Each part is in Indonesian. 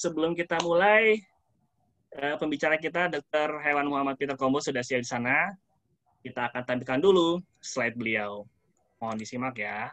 sebelum kita mulai, eh, pembicara kita Dr. Hewan Muhammad Peter Kombo sudah siap di sana. Kita akan tampilkan dulu slide beliau. Mohon disimak ya.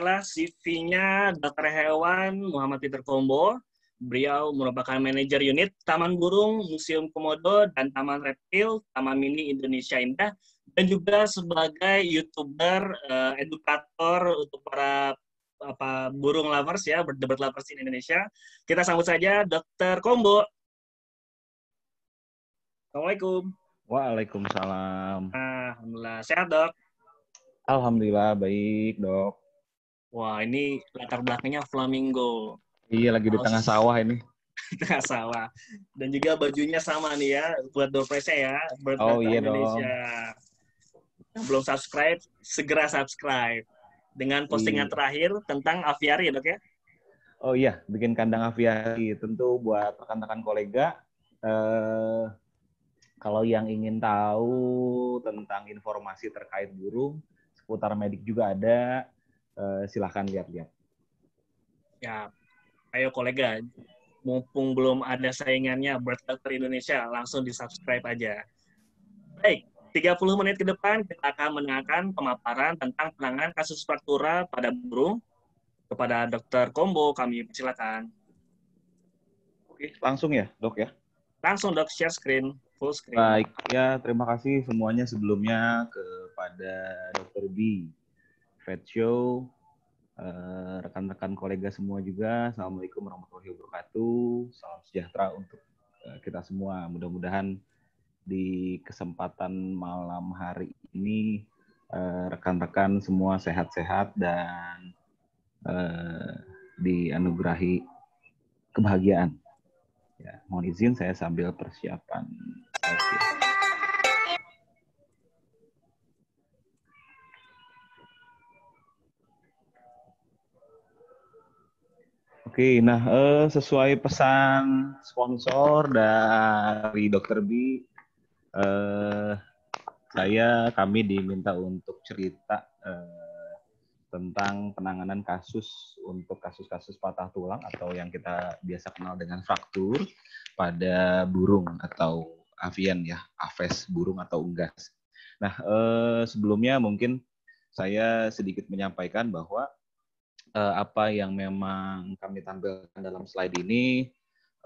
adalah CV-nya dokter Hewan Muhammad Peter Kombo. Beliau merupakan manajer unit Taman Burung, Museum Komodo, dan Taman Reptil, Taman Mini Indonesia Indah, dan juga sebagai youtuber, uh, edukator untuk para apa burung lovers ya, berdebat lovers di Indonesia. Kita sambut saja Dokter Kombo. Assalamualaikum. Waalaikumsalam. Alhamdulillah. Sehat, dok? Alhamdulillah, baik, dok. Wah, ini latar belakangnya flamingo. Iya, lagi di tengah sawah ini. tengah sawah. Dan juga bajunya sama nih ya, buat doorprize ya. Buat oh iya Indonesia. dong. Yang belum subscribe, segera subscribe. Dengan postingan iya. terakhir tentang aviari ya dok ya? Oh iya, bikin kandang aviari. Tentu buat rekan-rekan kolega, eh, kalau yang ingin tahu tentang informasi terkait burung, seputar medik juga ada, Eh, silahkan lihat-lihat. Ya, ayo kolega, mumpung belum ada saingannya Bird Doctor Indonesia, langsung di-subscribe aja. Baik, 30 menit ke depan kita akan menengahkan pemaparan tentang penanganan kasus partura pada burung. Kepada Dokter Kombo kami persilakan. Oke, langsung ya, Dok ya. Langsung Dok share screen, full screen. Baik, ya terima kasih semuanya sebelumnya kepada Dokter B Fat Show, eh, rekan-rekan kolega semua juga. Assalamualaikum warahmatullahi wabarakatuh. Salam sejahtera untuk eh, kita semua. Mudah-mudahan di kesempatan malam hari ini eh, rekan-rekan semua sehat-sehat dan dianugerahi kebahagiaan. Ya, mohon izin saya sambil persiapan. Oke, nah uh, sesuai pesan sponsor dari Dokter B, uh, saya kami diminta untuk cerita uh, tentang penanganan kasus untuk kasus-kasus patah tulang atau yang kita biasa kenal dengan fraktur pada burung atau avian ya, aves burung atau unggas. Nah uh, sebelumnya mungkin saya sedikit menyampaikan bahwa uh, apa yang memang kami tampilkan dalam slide ini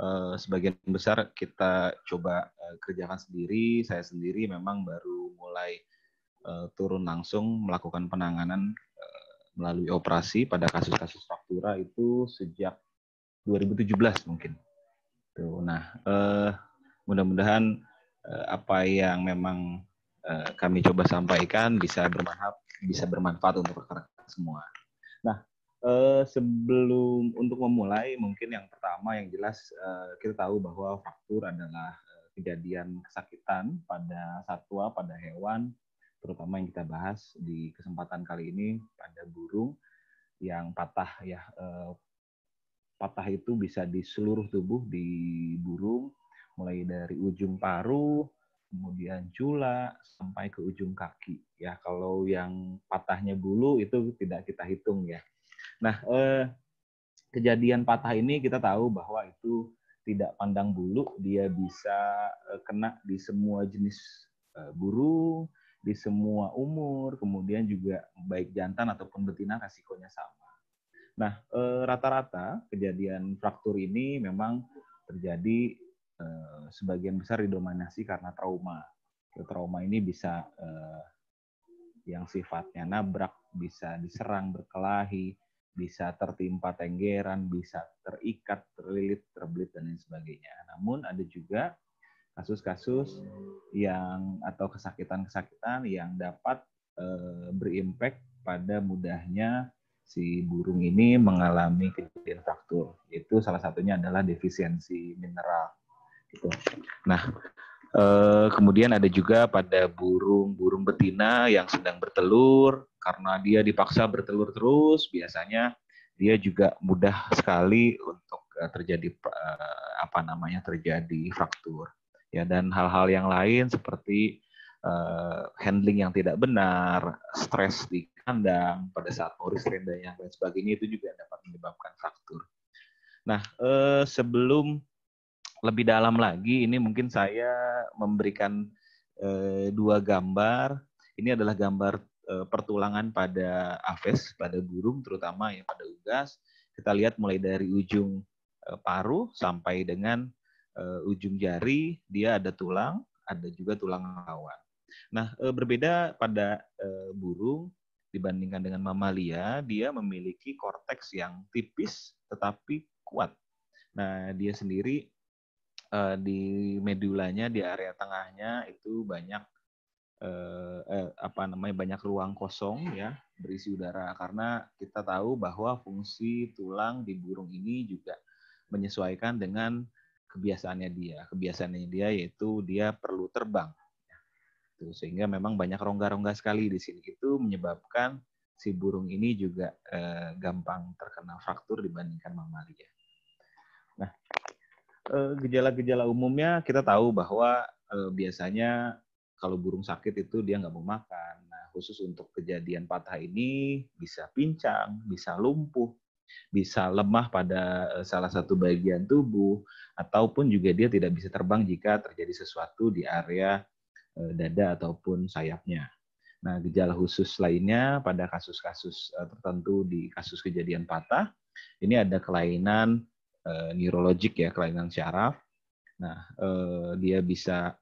uh, sebagian besar kita coba uh, kerjakan sendiri. Saya sendiri memang baru mulai uh, turun langsung melakukan penanganan uh, melalui operasi pada kasus-kasus faktura itu sejak 2017 mungkin. Tuh, nah, uh, mudah-mudahan uh, apa yang memang kami coba sampaikan bisa bermanfaat bisa bermanfaat untuk rekan-rekan semua. Nah, Uh, sebelum untuk memulai, mungkin yang pertama yang jelas uh, kita tahu bahwa faktur adalah eh, kejadian kesakitan pada satwa, pada hewan, terutama yang kita bahas di kesempatan kali ini pada burung yang patah ya uh, patah itu bisa di seluruh tubuh di burung, mulai dari ujung paru kemudian cula sampai ke ujung kaki ya. Kalau yang patahnya bulu itu tidak kita hitung ya Nah, eh, kejadian patah ini kita tahu bahwa itu tidak pandang bulu, dia bisa eh, kena di semua jenis eh, burung, di semua umur, kemudian juga baik jantan ataupun betina resikonya sama. Nah, eh, rata-rata kejadian fraktur ini memang terjadi eh, sebagian besar didominasi karena trauma. Trauma ini bisa eh, yang sifatnya nabrak, bisa diserang, berkelahi, bisa tertimpa tenggeran, bisa terikat, terlilit, terbelit dan lain sebagainya. Namun ada juga kasus-kasus yang atau kesakitan-kesakitan yang dapat e, berimpact pada mudahnya si burung ini mengalami kejadian fraktur. Itu salah satunya adalah defisiensi mineral. Gitu. Nah, Eh, kemudian ada juga pada burung-burung betina yang sedang bertelur, karena dia dipaksa bertelur terus, biasanya dia juga mudah sekali untuk eh, terjadi eh, apa namanya terjadi fraktur. Ya dan hal-hal yang lain seperti handling yang tidak benar, stres di kandang pada saat Morris rendahnya dan sebagainya itu juga dapat menyebabkan fraktur. Nah, sebelum lebih dalam lagi, ini mungkin saya memberikan eh, dua gambar. Ini adalah gambar eh, pertulangan pada aves, pada burung terutama ya pada ugas. Kita lihat mulai dari ujung eh, paru sampai dengan eh, ujung jari, dia ada tulang, ada juga tulang rawan. Nah, eh, berbeda pada eh, burung dibandingkan dengan mamalia, dia memiliki korteks yang tipis tetapi kuat. Nah, dia sendiri uh, di medulanya di area tengahnya itu banyak uh, eh, apa namanya banyak ruang kosong ya berisi udara karena kita tahu bahwa fungsi tulang di burung ini juga menyesuaikan dengan kebiasaannya dia. Kebiasaannya dia yaitu dia perlu terbang. Tuh, sehingga memang banyak rongga-rongga sekali di sini itu menyebabkan si burung ini juga eh, gampang terkena fraktur dibandingkan mamalia. Nah, Eh, gejala-gejala umumnya kita tahu bahwa eh, biasanya kalau burung sakit itu dia nggak mau makan. Nah, khusus untuk kejadian patah ini bisa pincang, bisa lumpuh, bisa lemah pada eh, salah satu bagian tubuh, ataupun juga dia tidak bisa terbang jika terjadi sesuatu di area dada ataupun sayapnya. Nah, gejala khusus lainnya pada kasus-kasus tertentu di kasus kejadian patah, ini ada kelainan uh, eh, neurologik ya kelainan syaraf. Nah, uh, dia bisa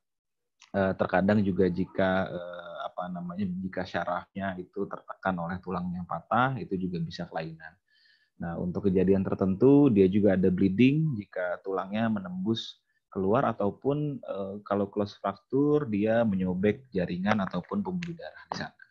uh, terkadang juga jika uh, apa namanya jika syarafnya itu tertekan oleh tulang yang patah itu juga bisa kelainan. Nah, untuk kejadian tertentu dia juga ada bleeding jika tulangnya menembus keluar ataupun uh, kalau close fracture dia menyobek jaringan ataupun pembuluh darah di sana.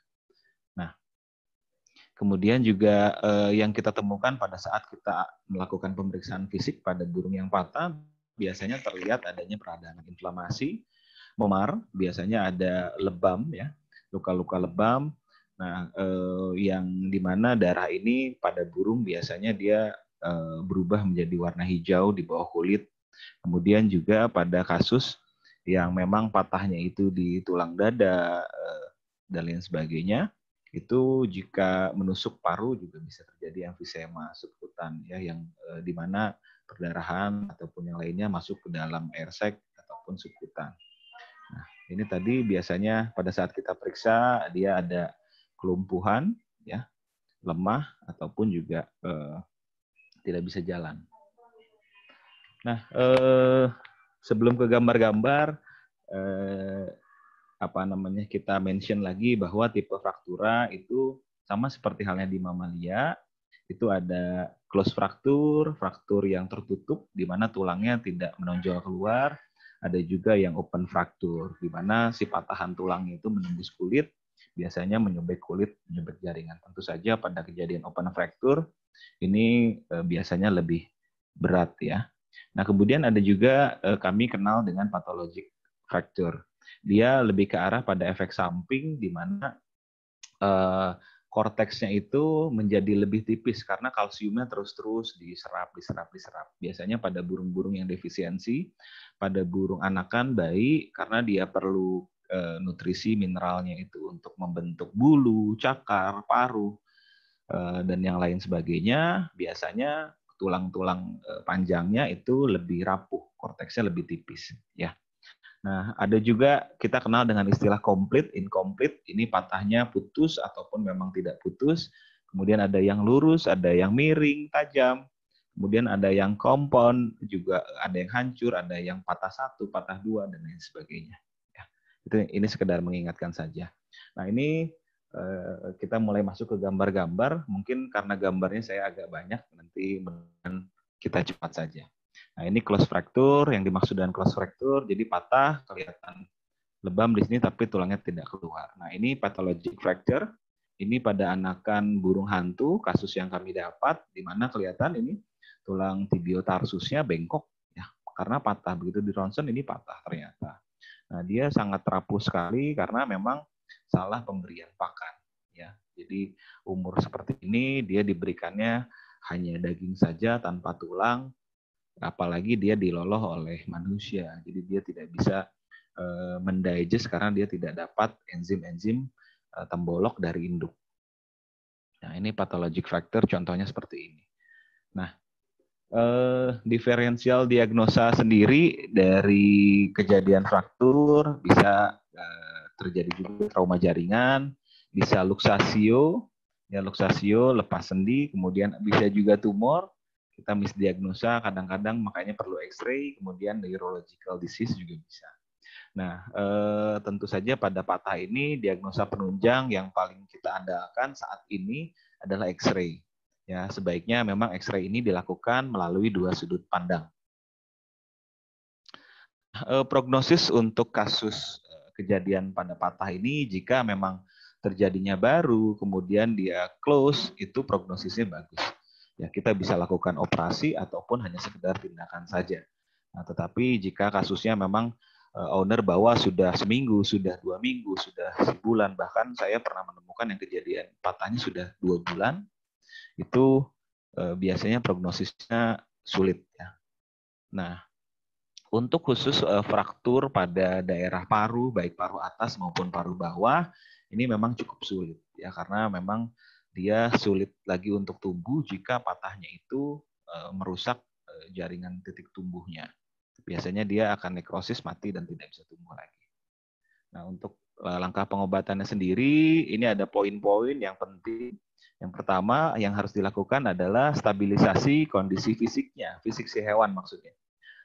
Kemudian juga eh, yang kita temukan pada saat kita melakukan pemeriksaan fisik pada burung yang patah, biasanya terlihat adanya peradangan inflamasi, memar, biasanya ada lebam ya, luka-luka lebam. Nah, eh, yang dimana darah ini pada burung biasanya dia eh, berubah menjadi warna hijau di bawah kulit. Kemudian juga pada kasus yang memang patahnya itu di tulang dada eh, dan lain sebagainya itu jika menusuk paru juga bisa terjadi emfisema subkutan ya yang e, di mana perdarahan ataupun yang lainnya masuk ke dalam air sac ataupun subkutan. Nah, ini tadi biasanya pada saat kita periksa dia ada kelumpuhan ya, lemah ataupun juga e, tidak bisa jalan. Nah, eh, sebelum ke gambar-gambar eh, apa namanya kita mention lagi bahwa tipe fraktura itu sama seperti halnya di mamalia itu ada close fraktur, fraktur yang tertutup di mana tulangnya tidak menonjol keluar, ada juga yang open fraktur di mana si patahan tulangnya itu menembus kulit, biasanya menyobek kulit, menyobek jaringan. Tentu saja pada kejadian open fraktur ini e, biasanya lebih berat ya. Nah, kemudian ada juga e, kami kenal dengan pathologic fracture dia lebih ke arah pada efek samping di mana uh, korteksnya itu menjadi lebih tipis karena kalsiumnya terus-terus diserap, diserap, diserap. Biasanya pada burung-burung yang defisiensi, pada burung anakan bayi karena dia perlu uh, nutrisi mineralnya itu untuk membentuk bulu, cakar, paru uh, dan yang lain sebagainya. Biasanya tulang-tulang panjangnya itu lebih rapuh, korteksnya lebih tipis, ya. Nah, ada juga kita kenal dengan istilah komplit, incomplete. Ini patahnya putus ataupun memang tidak putus. Kemudian ada yang lurus, ada yang miring, tajam. Kemudian ada yang kompon, juga ada yang hancur, ada yang patah satu, patah dua, dan lain sebagainya. Ya, itu ini sekedar mengingatkan saja. Nah, ini eh, kita mulai masuk ke gambar-gambar. Mungkin karena gambarnya saya agak banyak, nanti kita cepat saja. Nah, ini close fracture yang dimaksud dengan close fracture jadi patah kelihatan lebam di sini tapi tulangnya tidak keluar. Nah, ini pathologic fracture. Ini pada anakan burung hantu kasus yang kami dapat di mana kelihatan ini tulang tibiotarsusnya bengkok ya karena patah begitu di ronsen ini patah ternyata. Nah, dia sangat rapuh sekali karena memang salah pemberian pakan ya. Jadi umur seperti ini dia diberikannya hanya daging saja tanpa tulang apalagi dia diloloh oleh manusia. Jadi dia tidak bisa uh, mendigest karena dia tidak dapat enzim-enzim eh, tembolok dari induk. Nah, ini pathologic factor contohnya seperti ini. Nah, eh, diferensial diagnosa sendiri dari kejadian fraktur bisa eh, terjadi juga trauma jaringan, bisa luxasio, ya luxasio lepas sendi, kemudian bisa juga tumor, kita misdiagnosa kadang-kadang makanya perlu X-ray kemudian neurological disease juga bisa. Nah, eh, tentu saja pada patah ini diagnosa penunjang yang paling kita andalkan saat ini adalah X-ray. Ya, sebaiknya memang X-ray ini dilakukan melalui dua sudut pandang. Eh, prognosis untuk kasus eh, kejadian pada patah ini jika memang terjadinya baru kemudian dia close itu prognosisnya bagus ya kita bisa lakukan operasi ataupun hanya sekedar tindakan saja. Nah, tetapi jika kasusnya memang eh, owner bawa sudah seminggu, sudah dua minggu, sudah sebulan, bahkan saya pernah menemukan yang kejadian patahnya sudah dua bulan, itu eh, biasanya prognosisnya sulit. Ya. Nah, untuk khusus eh, fraktur pada daerah paru, baik paru atas maupun paru bawah, ini memang cukup sulit ya karena memang dia sulit lagi untuk tumbuh jika patahnya itu eh, merusak eh, jaringan titik tumbuhnya. Biasanya dia akan nekrosis mati dan tidak bisa tumbuh lagi. Nah, untuk eh, langkah pengobatannya sendiri, ini ada poin-poin yang penting. Yang pertama yang harus dilakukan adalah stabilisasi kondisi fisiknya, fisik si hewan maksudnya.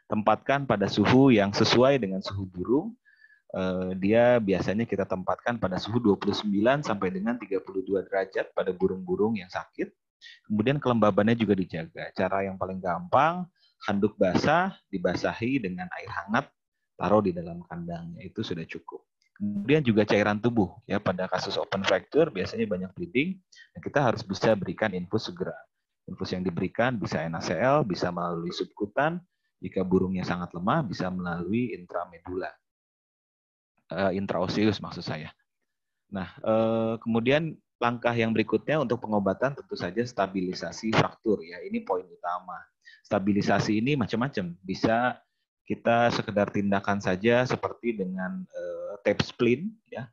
Tempatkan pada suhu yang sesuai dengan suhu burung Eh, dia biasanya kita tempatkan pada suhu 29 sampai dengan 32 derajat pada burung-burung yang sakit. Kemudian kelembabannya juga dijaga. Cara yang paling gampang, handuk basah dibasahi dengan air hangat, taruh di dalam kandangnya itu sudah cukup. Kemudian juga cairan tubuh ya pada kasus open fracture biasanya banyak bleeding, nah, kita harus bisa berikan infus segera. Infus yang diberikan bisa NaCl, bisa melalui subkutan, jika burungnya sangat lemah bisa melalui intramedula uh, intraosseous maksud saya. Nah, uh, kemudian langkah yang berikutnya untuk pengobatan tentu saja stabilisasi fraktur ya. Ini poin utama. Stabilisasi ini macam-macam. Bisa kita sekedar tindakan saja seperti dengan uh, tape splint ya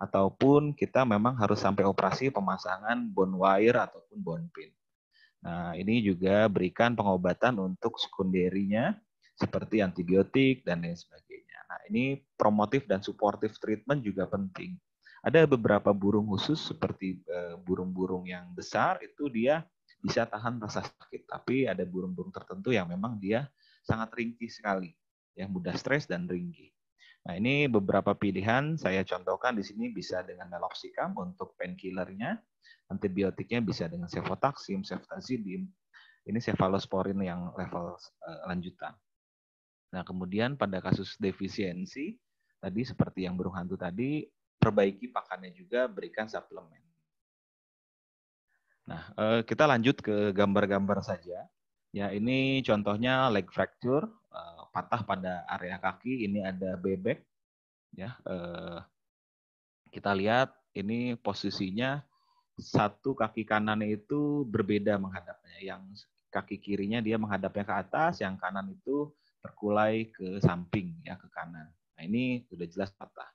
ataupun kita memang harus sampai operasi pemasangan bone wire ataupun bone pin. Nah, ini juga berikan pengobatan untuk sekunderinya seperti antibiotik dan lain sebagainya. Nah, ini promotif dan supportive treatment juga penting. Ada beberapa burung khusus seperti eh, burung-burung yang besar itu dia bisa tahan rasa sakit, tapi ada burung-burung tertentu yang memang dia sangat ringkih sekali, yang mudah stres dan ringkih. Nah, ini beberapa pilihan saya contohkan di sini bisa dengan meloxicam untuk painkillernya, antibiotiknya bisa dengan cefotaxim, ceftazidim. Ini cephalosporin yang level eh, lanjutan. Nah, kemudian pada kasus defisiensi tadi seperti yang burung hantu tadi, perbaiki pakannya juga, berikan suplemen. Nah, eh, kita lanjut ke gambar-gambar saja. Ya, ini contohnya leg fracture, eh, patah pada area kaki, ini ada bebek. Ya, eh, kita lihat ini posisinya satu kaki kanan itu berbeda menghadapnya. Yang kaki kirinya dia menghadapnya ke atas, yang kanan itu terkulai ke samping ya ke kanan. Nah, ini sudah jelas patah.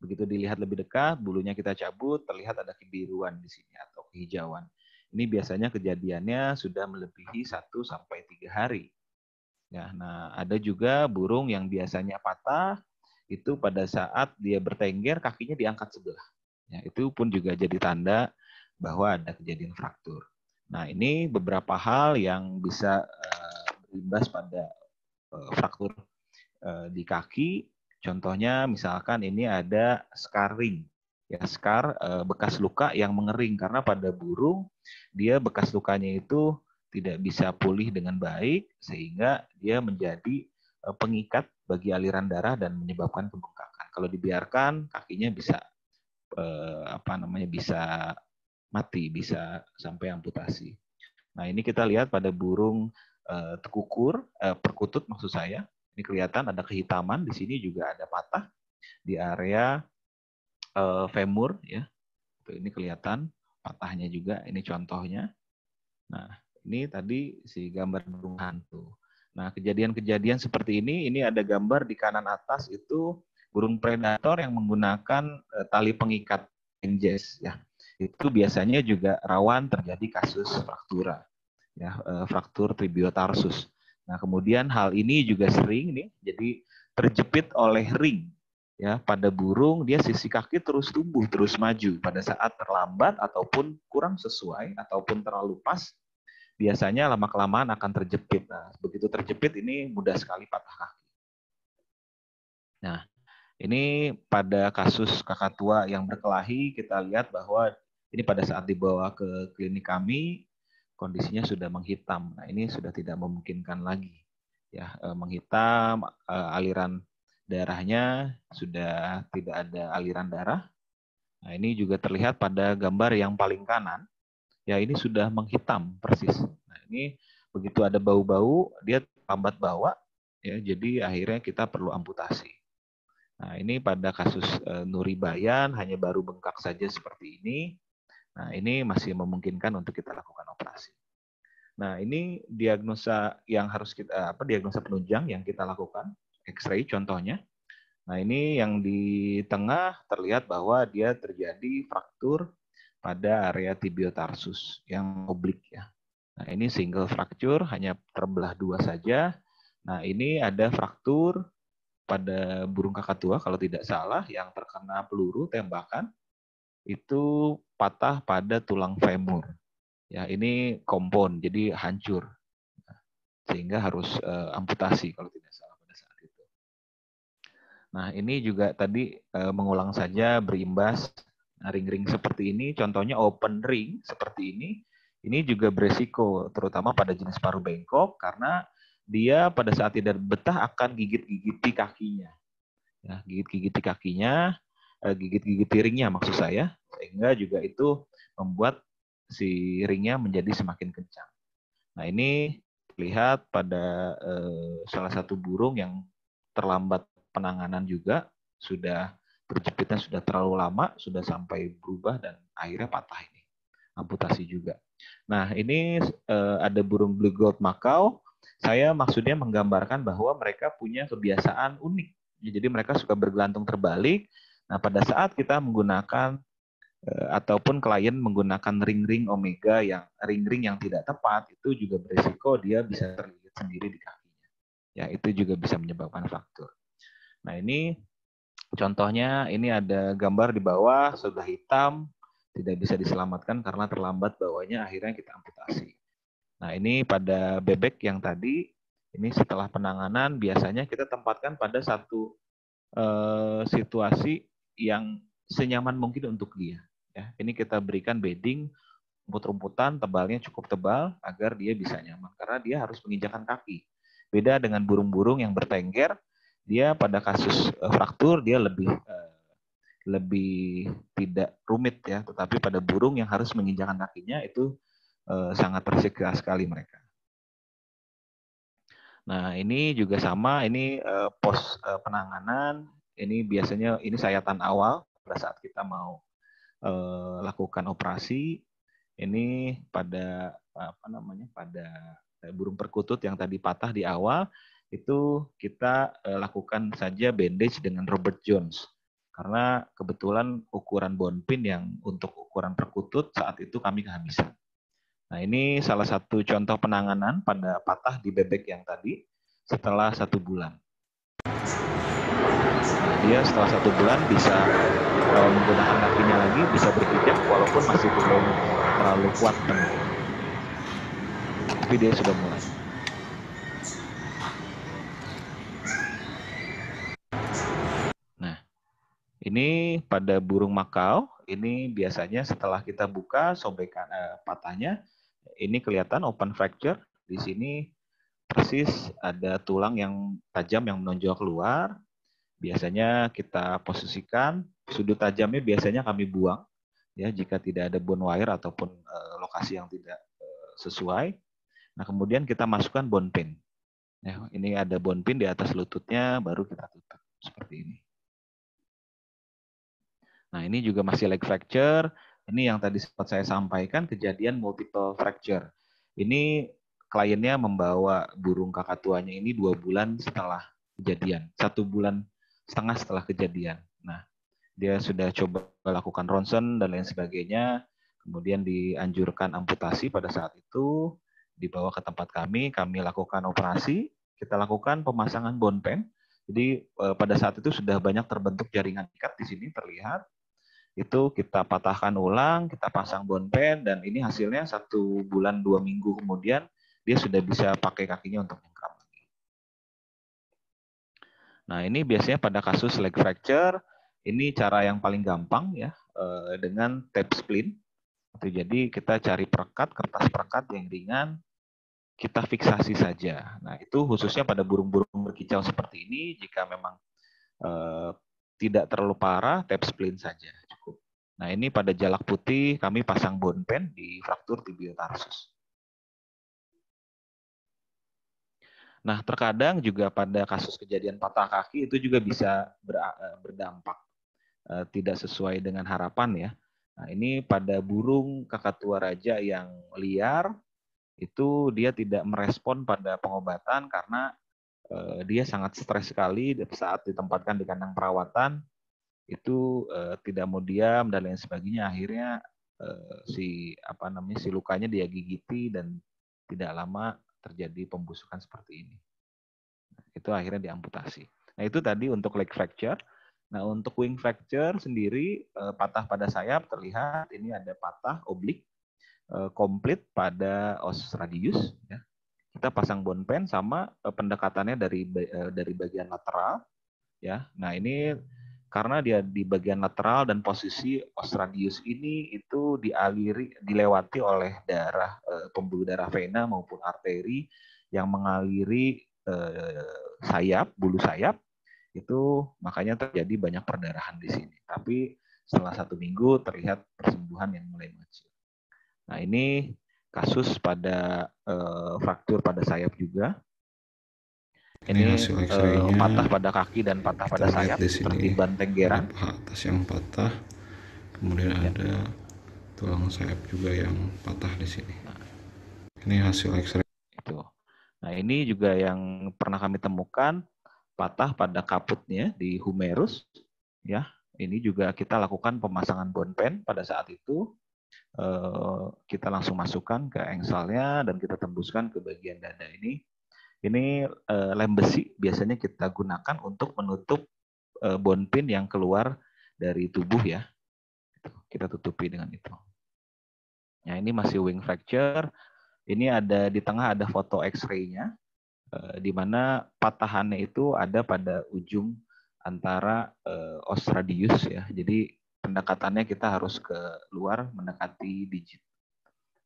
Begitu dilihat lebih dekat, bulunya kita cabut, terlihat ada kebiruan di sini atau kehijauan. Ini biasanya kejadiannya sudah melebihi 1 sampai 3 hari. Ya, nah, ada juga burung yang biasanya patah itu pada saat dia bertengger kakinya diangkat sebelah. Ya, itu pun juga jadi tanda bahwa ada kejadian fraktur. Nah, ini beberapa hal yang bisa eh, berimbas pada Eh, fraktur eh, di kaki. Contohnya misalkan ini ada scarring, ya scar eh, bekas luka yang mengering karena pada burung dia bekas lukanya itu tidak bisa pulih dengan baik sehingga dia menjadi pengikat bagi aliran darah dan menyebabkan pembengkakan. Kalau dibiarkan kakinya bisa apa namanya bisa mati, bisa sampai amputasi. Nah, ini kita lihat pada burung Eh, tekukur, terkukur, eh, perkutut maksud saya. Ini kelihatan ada kehitaman, di sini juga ada patah di area eh, femur ya. Ini kelihatan patahnya juga, ini contohnya. Nah, ini tadi si gambar burung hantu. Nah, kejadian-kejadian seperti ini, ini ada gambar di kanan atas itu burung predator yang menggunakan tali pengikat NJS ya. Itu biasanya juga rawan terjadi kasus fraktura ya eh, fraktur tibiotarsus. Nah, kemudian hal ini juga sering nih jadi terjepit oleh ring ya pada burung dia sisi kaki terus tumbuh terus maju pada saat terlambat ataupun kurang sesuai ataupun terlalu pas biasanya lama kelamaan akan terjepit. Nah, begitu terjepit ini mudah sekali patah kaki. Nah, ini pada kasus kakak tua yang berkelahi kita lihat bahwa ini pada saat dibawa ke klinik kami kondisinya sudah menghitam. Nah, ini sudah tidak memungkinkan lagi ya e, menghitam e, aliran darahnya sudah tidak ada aliran darah. Nah, ini juga terlihat pada gambar yang paling kanan. Ya, ini sudah menghitam persis. Nah, ini begitu ada bau-bau, dia lambat bawa ya. Jadi akhirnya kita perlu amputasi. Nah, ini pada kasus e, Nuri Bayan hanya baru bengkak saja seperti ini. Nah, ini masih memungkinkan untuk kita lakukan operasi. Nah, ini diagnosa yang harus kita eh, apa diagnosa penunjang yang kita lakukan, X-ray contohnya. Nah, ini yang di tengah terlihat bahwa dia terjadi fraktur pada area tibiotarsus yang oblik ya. Nah, ini single fracture hanya terbelah dua saja. Nah, ini ada fraktur pada burung kakatua kalau tidak salah yang terkena peluru tembakan itu patah pada tulang femur. Ya, ini kompon, jadi hancur. Nah, sehingga harus uh, amputasi kalau tidak salah pada saat itu. Nah, ini juga tadi uh, mengulang saja berimbas nah, ring-ring nah, seperti ini, contohnya open ring seperti ini, ini juga beresiko terutama pada jenis paru bengkok karena dia pada saat tidak betah akan gigit-gigiti kakinya. Ya, gigit-gigiti kakinya Eh, gigit-gigit piringnya maksud saya sehingga juga itu membuat si ringnya menjadi semakin kencang. Nah ini terlihat pada uh, salah satu burung yang terlambat penanganan juga sudah berjepitnya sudah terlalu lama sudah sampai berubah dan akhirnya patah ini amputasi juga. Nah ini uh, ada burung blue gold Macau. Saya maksudnya menggambarkan bahwa mereka punya kebiasaan unik. Jadi mereka suka bergelantung terbalik Nah, pada saat kita menggunakan eh, ataupun klien menggunakan ring-ring omega yang ring-ring yang tidak tepat itu juga berisiko dia bisa terlihat sendiri di kakinya. Ya, itu juga bisa menyebabkan faktur. Nah, ini contohnya ini ada gambar di bawah sudah hitam tidak bisa diselamatkan karena terlambat bawahnya akhirnya kita amputasi. Nah, ini pada bebek yang tadi ini setelah penanganan biasanya kita tempatkan pada satu eh, situasi yang senyaman mungkin untuk dia. Ya, ini kita berikan bedding rumput-rumputan tebalnya cukup tebal agar dia bisa nyaman karena dia harus menginjakan kaki. Beda dengan burung-burung yang bertengger, dia pada kasus eh, fraktur dia lebih eh, lebih tidak rumit ya, tetapi pada burung yang harus menginjakan kakinya itu eh, sangat bersegera sekali mereka. Nah, ini juga sama, ini pos penanganan ini biasanya ini sayatan awal pada saat kita mau eh, lakukan operasi. Ini pada apa namanya? pada burung perkutut yang tadi patah di awal itu kita eh, lakukan saja bandage dengan Robert Jones karena kebetulan ukuran bone pin yang untuk ukuran perkutut saat itu kami kehabisan. Nah ini salah satu contoh penanganan pada patah di bebek yang tadi setelah satu bulan dia setelah satu bulan bisa uh, menggunakan kakinya lagi bisa berpijak walaupun masih belum terlalu kuat tenang tapi dia sudah mulai nah ini pada burung makau ini biasanya setelah kita buka sobekan eh, patahnya ini kelihatan open fracture di sini persis ada tulang yang tajam yang menonjol keluar Biasanya kita posisikan sudut tajamnya biasanya kami buang ya jika tidak ada bond wire ataupun e, lokasi yang tidak e, sesuai. Nah, kemudian kita masukkan bond pin. Ya, ini ada bond pin di atas lututnya baru kita tutup seperti ini. Nah, ini juga masih leg fracture. Ini yang tadi sempat saya sampaikan kejadian multiple fracture. Ini kliennya membawa burung kakak tuanya ini dua bulan setelah kejadian. Satu bulan setengah setelah kejadian. Nah, dia sudah coba lakukan ronsen dan lain sebagainya, kemudian dianjurkan amputasi pada saat itu, dibawa ke tempat kami, kami lakukan operasi, kita lakukan pemasangan bone pen. Jadi eh, pada saat itu sudah banyak terbentuk jaringan ikat di sini terlihat. Itu kita patahkan ulang, kita pasang bone pen, dan ini hasilnya satu bulan dua minggu kemudian dia sudah bisa pakai kakinya untuk nyengkram. Nah, ini biasanya pada kasus leg fracture, ini cara yang paling gampang ya eh, dengan tape splint. Jadi kita cari perekat, kertas perekat yang ringan, kita fiksasi saja. Nah, itu khususnya pada burung-burung berkicau seperti ini, jika memang eh, tidak terlalu parah, tape splint saja cukup. Nah, ini pada jalak putih kami pasang bone pen di fraktur tibiotarsus. Nah, terkadang juga pada kasus kejadian patah kaki itu juga bisa eh, berdampak eh, tidak sesuai dengan harapan ya. Nah, ini pada burung kakatua raja yang liar itu dia tidak merespon pada pengobatan karena eh, dia sangat stres sekali saat ditempatkan di kandang perawatan itu tidak mau diam dan lain sebagainya akhirnya eh, si apa namanya si lukanya dia gigiti dan tidak lama terjadi pembusukan seperti ini. Nah, itu akhirnya diamputasi. Nah itu tadi untuk leg fracture. Nah untuk wing fracture sendiri eh, patah pada sayap terlihat ini ada patah oblik eh, komplit pada os radius. Ya. Kita pasang bone pen sama eh, pendekatannya dari dari bagian lateral. Ya, nah ini karena dia di bagian lateral dan posisi ostradius ini itu dialiri dilewati oleh darah e, pembuluh darah vena maupun arteri yang mengaliri e, sayap bulu sayap itu makanya terjadi banyak perdarahan di sini tapi setelah satu minggu terlihat persembuhan yang mulai mengecil nah ini kasus pada e, fraktur pada sayap juga ini, hasil iya uh, eh, iya. patah pada kaki dan patah pada sayap di sini. seperti banteng gerang atas yang patah kemudian ya. ada tulang sayap juga yang patah di sini nah. ini hasil X-ray itu nah ini juga yang pernah kami temukan patah pada kaputnya di humerus ya ini juga kita lakukan pemasangan bone pen pada saat itu eh, kita langsung masukkan ke engselnya dan kita tembuskan ke bagian dada ini ini uh, lem besi biasanya kita gunakan untuk menutup eh, bone pin yang keluar dari tubuh ya. Kita tutupi dengan itu. Nah, ini masih wing fracture. Ini ada di tengah ada foto X-ray-nya uh, di mana patahannya itu ada pada ujung antara uh, os radius ya. Jadi pendekatannya kita harus ke luar mendekati digit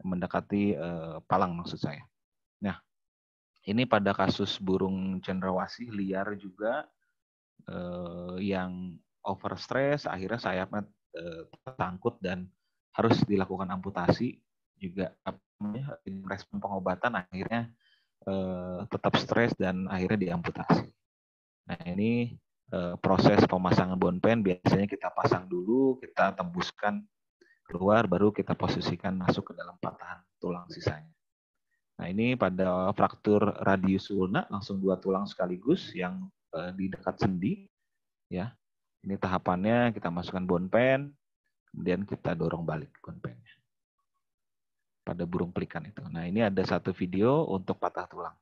mendekati uh, palang maksud saya. Nah, ini pada kasus burung cendrawasih liar juga eh, yang overstress akhirnya sayapnya eh, tertangkut dan harus dilakukan amputasi juga respon pengobatan akhirnya eh, tetap stres dan akhirnya diamputasi. Nah ini eh, proses pemasangan bone bonpen biasanya kita pasang dulu, kita tembuskan keluar, baru kita posisikan masuk ke dalam patahan tulang sisanya. Nah, ini pada fraktur radius ulna langsung dua tulang sekaligus yang eh, di dekat sendi ya. Ini tahapannya kita masukkan bone pen, kemudian kita dorong balik bone pen Pada burung pelikan itu. Nah, ini ada satu video untuk patah tulang.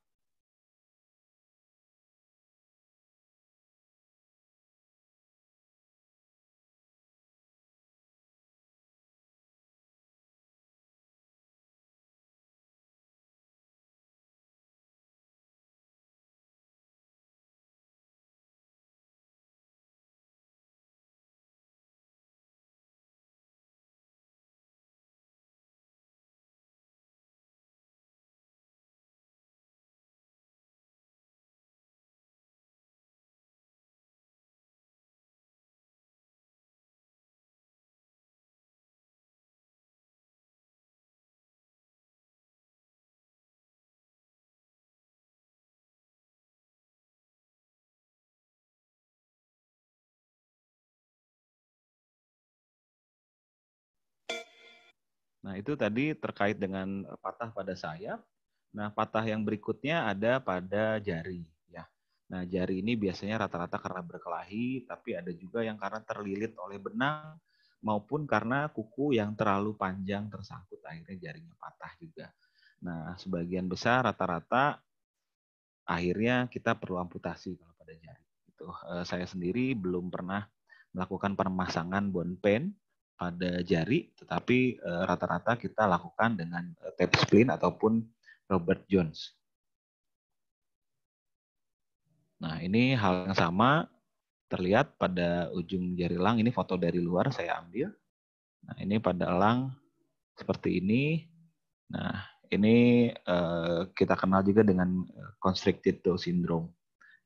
Nah, itu tadi terkait dengan eh, patah pada sayap. Nah, patah yang berikutnya ada pada jari, ya. Nah, jari ini biasanya rata-rata karena berkelahi, tapi ada juga yang karena terlilit oleh benang maupun karena kuku yang terlalu panjang tersangkut akhirnya jarinya patah juga. Nah, sebagian besar rata-rata akhirnya kita perlu amputasi kalau pada jari. Itu eh, saya sendiri belum pernah melakukan pemasangan bone pen pada jari, tetapi eh, rata-rata kita lakukan dengan eh, tape splint ataupun Robert Jones. Nah, ini hal yang sama terlihat pada ujung jari lang. Ini foto dari luar saya ambil. Nah, ini pada elang seperti ini. Nah, ini eh, kita kenal juga dengan constricted toe syndrome.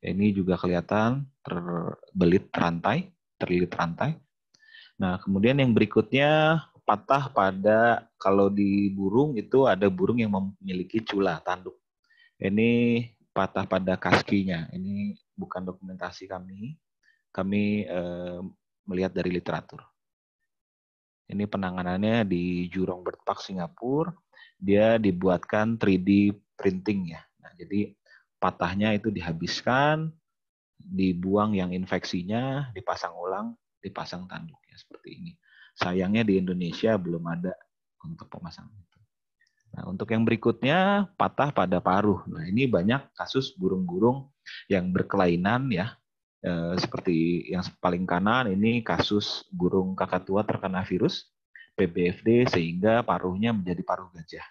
Ini juga kelihatan terbelit rantai, terlilit rantai. Nah, kemudian yang berikutnya patah pada kalau di burung itu ada burung yang memiliki cula tanduk. Ini patah pada kaskinya. Ini bukan dokumentasi kami. Kami eh, melihat dari literatur. Ini penanganannya di Jurong Bird Park Singapura. Dia dibuatkan 3D printing ya. Nah, jadi patahnya itu dihabiskan, dibuang yang infeksinya, dipasang ulang, dipasang tanduk. Ya, seperti ini. Sayangnya di Indonesia belum ada untuk pemasangan itu. Nah, untuk yang berikutnya patah pada paruh. Nah, ini banyak kasus burung-burung yang berkelainan ya. E, seperti yang paling kanan ini kasus burung kakatua terkena virus PBFD sehingga paruhnya menjadi paruh gajah.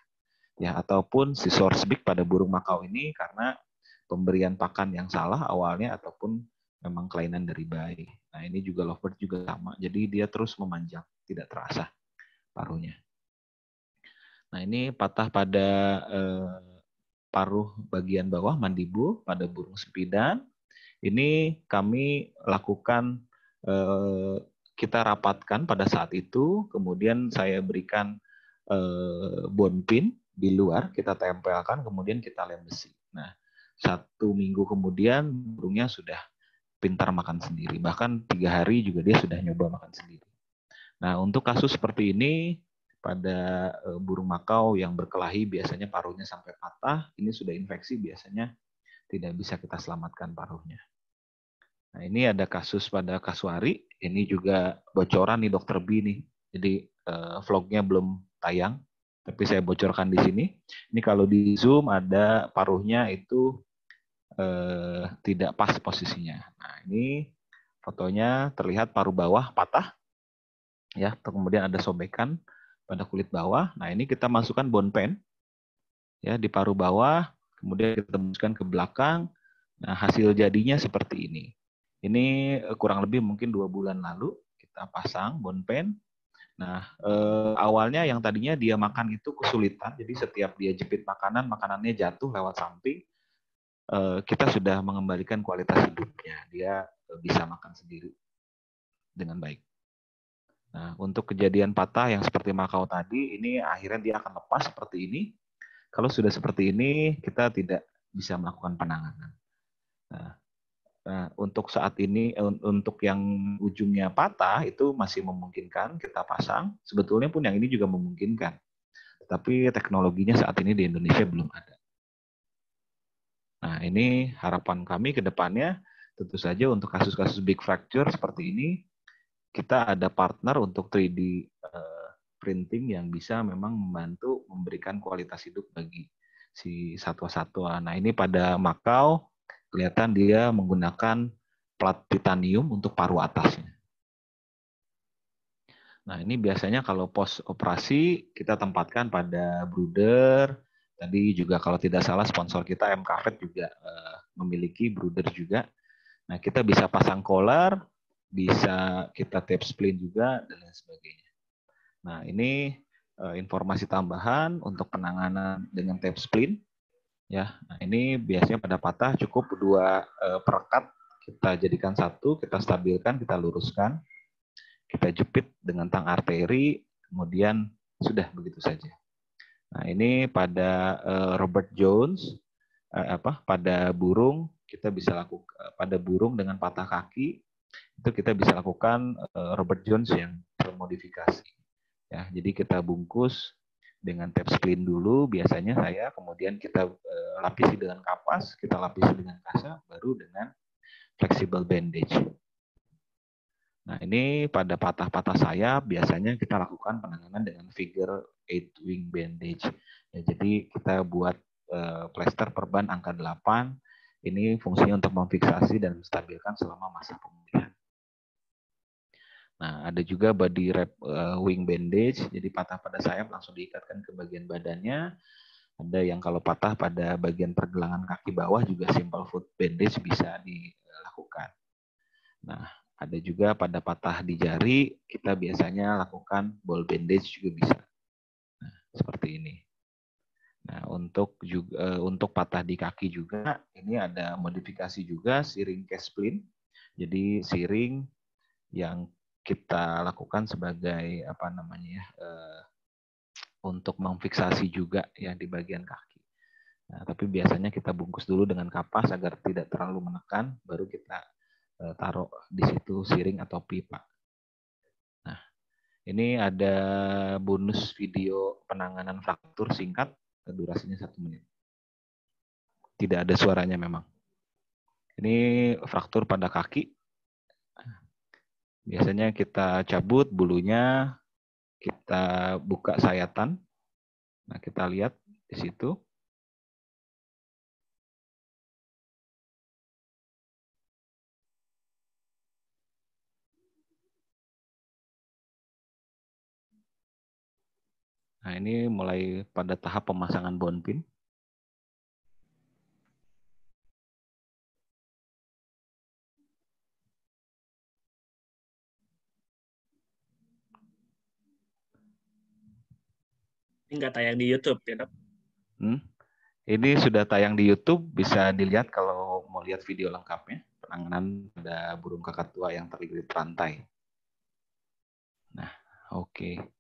Ya, ataupun si sorsbik pada burung Makau ini karena pemberian pakan yang salah awalnya ataupun memang kelainan dari bayi. Nah ini juga lovebird juga sama. Jadi dia terus memanjang, tidak terasa paruhnya. Nah ini patah pada eh, paruh bagian bawah mandibul pada burung sepidan. Ini kami lakukan eh, kita rapatkan pada saat itu, kemudian saya berikan eh, pin di luar, kita tempelkan, kemudian kita lem besi. Nah, satu minggu kemudian burungnya sudah pintar makan sendiri. Bahkan tiga hari juga dia sudah nyoba makan sendiri. Nah, untuk kasus seperti ini, pada e, burung makau yang berkelahi biasanya paruhnya sampai patah, ini sudah infeksi biasanya tidak bisa kita selamatkan paruhnya. Nah, ini ada kasus pada kasuari, ini juga bocoran nih dokter B nih. Jadi eh, vlognya belum tayang, tapi saya bocorkan di sini. Ini kalau di Zoom ada paruhnya itu eh, tidak pas posisinya. Nah, ini fotonya terlihat paru bawah patah. Ya, kemudian ada sobekan pada kulit bawah. Nah, ini kita masukkan bone pen ya di paru bawah, kemudian kita masukkan ke belakang. Nah, hasil jadinya seperti ini. Ini eh, kurang lebih mungkin dua bulan lalu kita pasang bone pen. Nah, eh, awalnya yang tadinya dia makan itu kesulitan, jadi setiap dia jepit makanan, makanannya jatuh lewat samping. Eh, kita sudah mengembalikan kualitas hidupnya. Dia eh, bisa makan sendiri dengan baik. Nah, untuk kejadian patah yang seperti Makau tadi, ini akhirnya dia akan lepas seperti ini. Kalau sudah seperti ini, kita tidak bisa melakukan penanganan. Nah, Nah, untuk saat ini eh, untuk yang ujungnya patah itu masih memungkinkan kita pasang. Sebetulnya pun yang ini juga memungkinkan. Tetapi teknologinya saat ini di Indonesia belum ada. Nah, ini harapan kami ke depannya tentu saja untuk kasus-kasus big fracture seperti ini kita ada partner untuk 3D eh, printing yang bisa memang membantu memberikan kualitas hidup bagi si satwa-satwa. Nah, ini pada Makau kelihatan dia menggunakan plat titanium untuk paru atasnya. Nah, ini biasanya kalau pos operasi kita tempatkan pada brooder Tadi juga kalau tidak salah sponsor kita MKVet juga uh, memiliki brooder juga. Nah, kita bisa pasang collar, bisa kita tap splint juga dan lain sebagainya. Nah, ini uh, informasi tambahan untuk penanganan dengan tap splint ya. Nah, ini biasanya pada patah cukup dua uh, perekat kita jadikan satu, kita stabilkan, kita luruskan. Kita jepit dengan tang arteri, kemudian sudah begitu saja. Nah, ini pada uh, Robert Jones uh, apa pada burung kita bisa lakukan eh, pada burung dengan patah kaki itu kita bisa lakukan uh, Robert Jones yang termodifikasi. Ya, jadi kita bungkus dengan tape splint dulu biasanya saya kemudian kita uh, lapisi dengan kapas, kita lapisi dengan kasa baru dengan flexible bandage. Nah, ini pada patah-patah sayap biasanya kita lakukan penanganan dengan figure eight wing bandage. Ya, jadi kita buat e, plester perban angka 8. Ini fungsinya untuk memfiksasi dan menstabilkan selama masa pemulihan. Nah, ada juga body wrap e, wing bandage. Jadi patah pada sayap langsung diikatkan ke bagian badannya. Ada yang kalau patah pada bagian pergelangan kaki bawah juga simple foot bandage bisa dilakukan. Nah, ada juga pada patah di jari, kita biasanya lakukan ball bandage juga bisa. Nah, seperti ini. Nah, untuk juga eh, untuk patah di kaki juga ini ada modifikasi juga siring splint. Jadi siring yang kita lakukan sebagai apa namanya ya, eh, untuk memfiksasi juga yang di bagian kaki. Nah, tapi biasanya kita bungkus dulu dengan kapas agar tidak terlalu menekan, baru kita Eh, taruh di situ siring atau pipa. Nah, ini ada bonus video penanganan fraktur singkat, durasinya satu menit. Tidak ada suaranya memang. Ini fraktur pada kaki. Biasanya kita cabut bulunya, kita buka sayatan. Nah, kita lihat di situ. Nah, ini mulai pada tahap pemasangan pin Ini nggak tayang di YouTube ya, Dok? Hmm? Ini sudah tayang di YouTube, bisa dilihat kalau mau lihat video lengkapnya. Penanganan pada burung kakak tua yang terlilit rantai. Nah, oke. Okay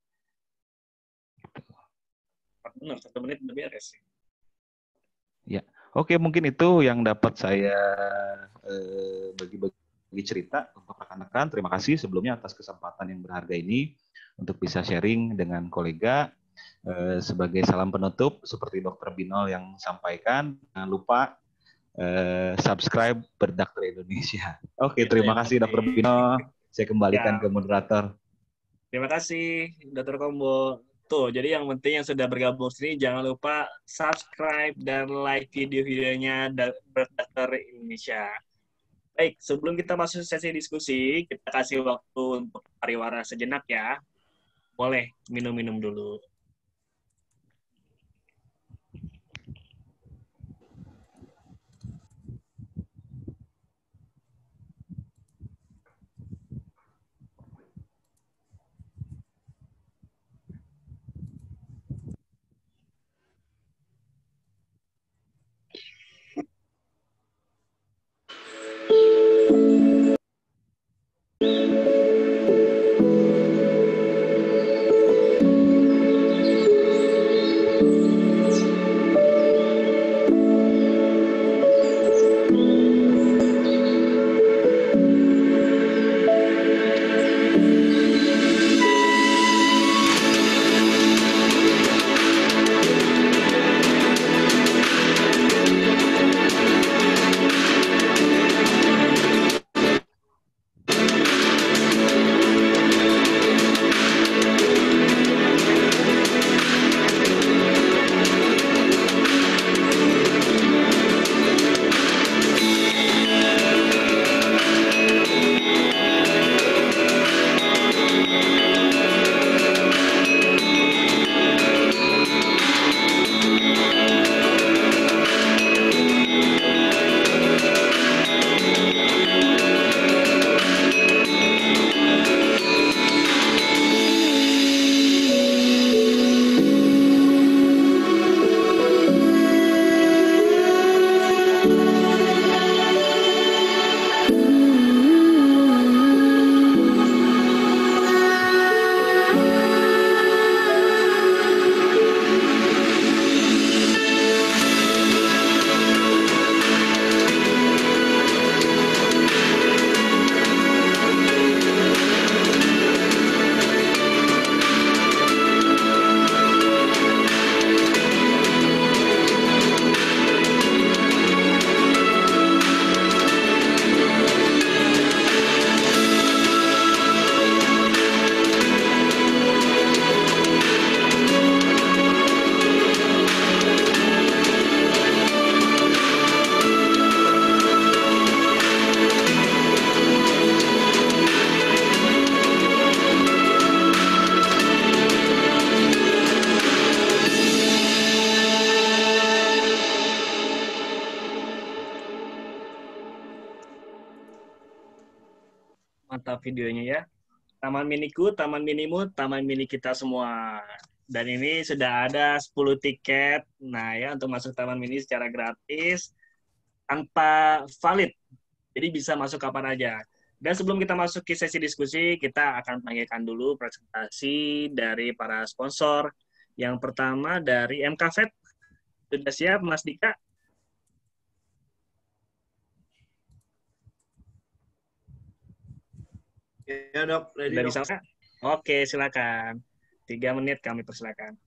benar satu menit udah beres sih. Ya, oke mungkin itu yang dapat saya eh, bagi-bagi eh, cerita untuk rekan-rekan. Terima kasih sebelumnya atas kesempatan yang berharga ini untuk bisa sharing dengan kolega. Eh, sebagai salam penutup, seperti Dokter Binol yang sampaikan, jangan lupa eh, subscribe Berdokter Indonesia. Oke, iya, terima iya. kasih Dokter Binol. Saya kembalikan ya. ke moderator. Terima kasih, Dokter Kombo. Tuh, Jadi yang penting yang sudah bergabung sini jangan lupa subscribe dan like video-videonya Berdaftar Indonesia. Baik, sebelum kita masuk sesi diskusi, kita kasih waktu untuk pariwara sejenak ya. Boleh minum-minum dulu. Thank you. videonya ya. Taman miniku, taman minimu, taman mini kita semua. Dan ini sudah ada 10 tiket. Nah, ya untuk masuk taman mini secara gratis tanpa valid. Jadi bisa masuk kapan aja. Dan sebelum kita masuk ke sesi diskusi, kita akan panggilkan dulu presentasi dari para sponsor. Yang pertama dari MKFET. Sudah siap, Mas Dika? Ya dok, ready Dari dok. Sana? Oke, silakan. Tiga menit kami persilakan.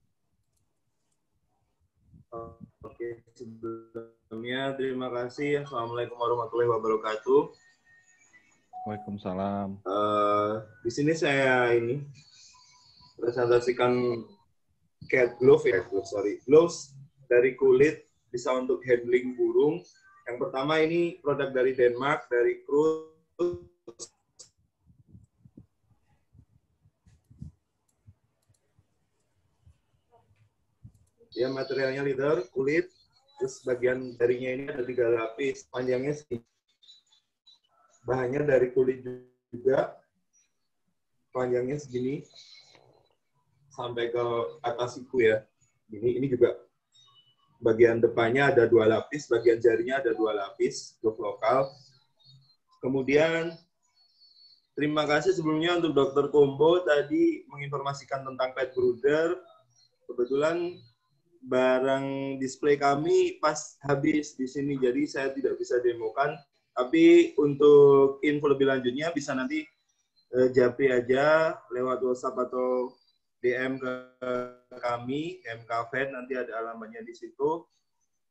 Oke, sebelumnya terima kasih. Assalamualaikum warahmatullahi wabarakatuh. Waalaikumsalam. Uh, di sini saya ini presentasikan cat glove ya, glove, sorry, gloves dari kulit bisa untuk handling burung. Yang pertama ini produk dari Denmark dari Cruz Ya materialnya leather, kulit, terus bagian darinya ini ada tiga lapis, panjangnya sih. Bahannya dari kulit juga, panjangnya segini sampai ke atas siku ya. Ini ini juga bagian depannya ada dua lapis, bagian jarinya ada dua lapis, blok lokal. Kemudian terima kasih sebelumnya untuk Dokter Kombo tadi menginformasikan tentang pet brooder. Kebetulan barang display kami pas habis di sini jadi saya tidak bisa demokan tapi untuk info lebih lanjutnya bisa nanti uh, japri aja lewat WhatsApp atau DM ke kami MK Fan nanti ada alamatnya di situ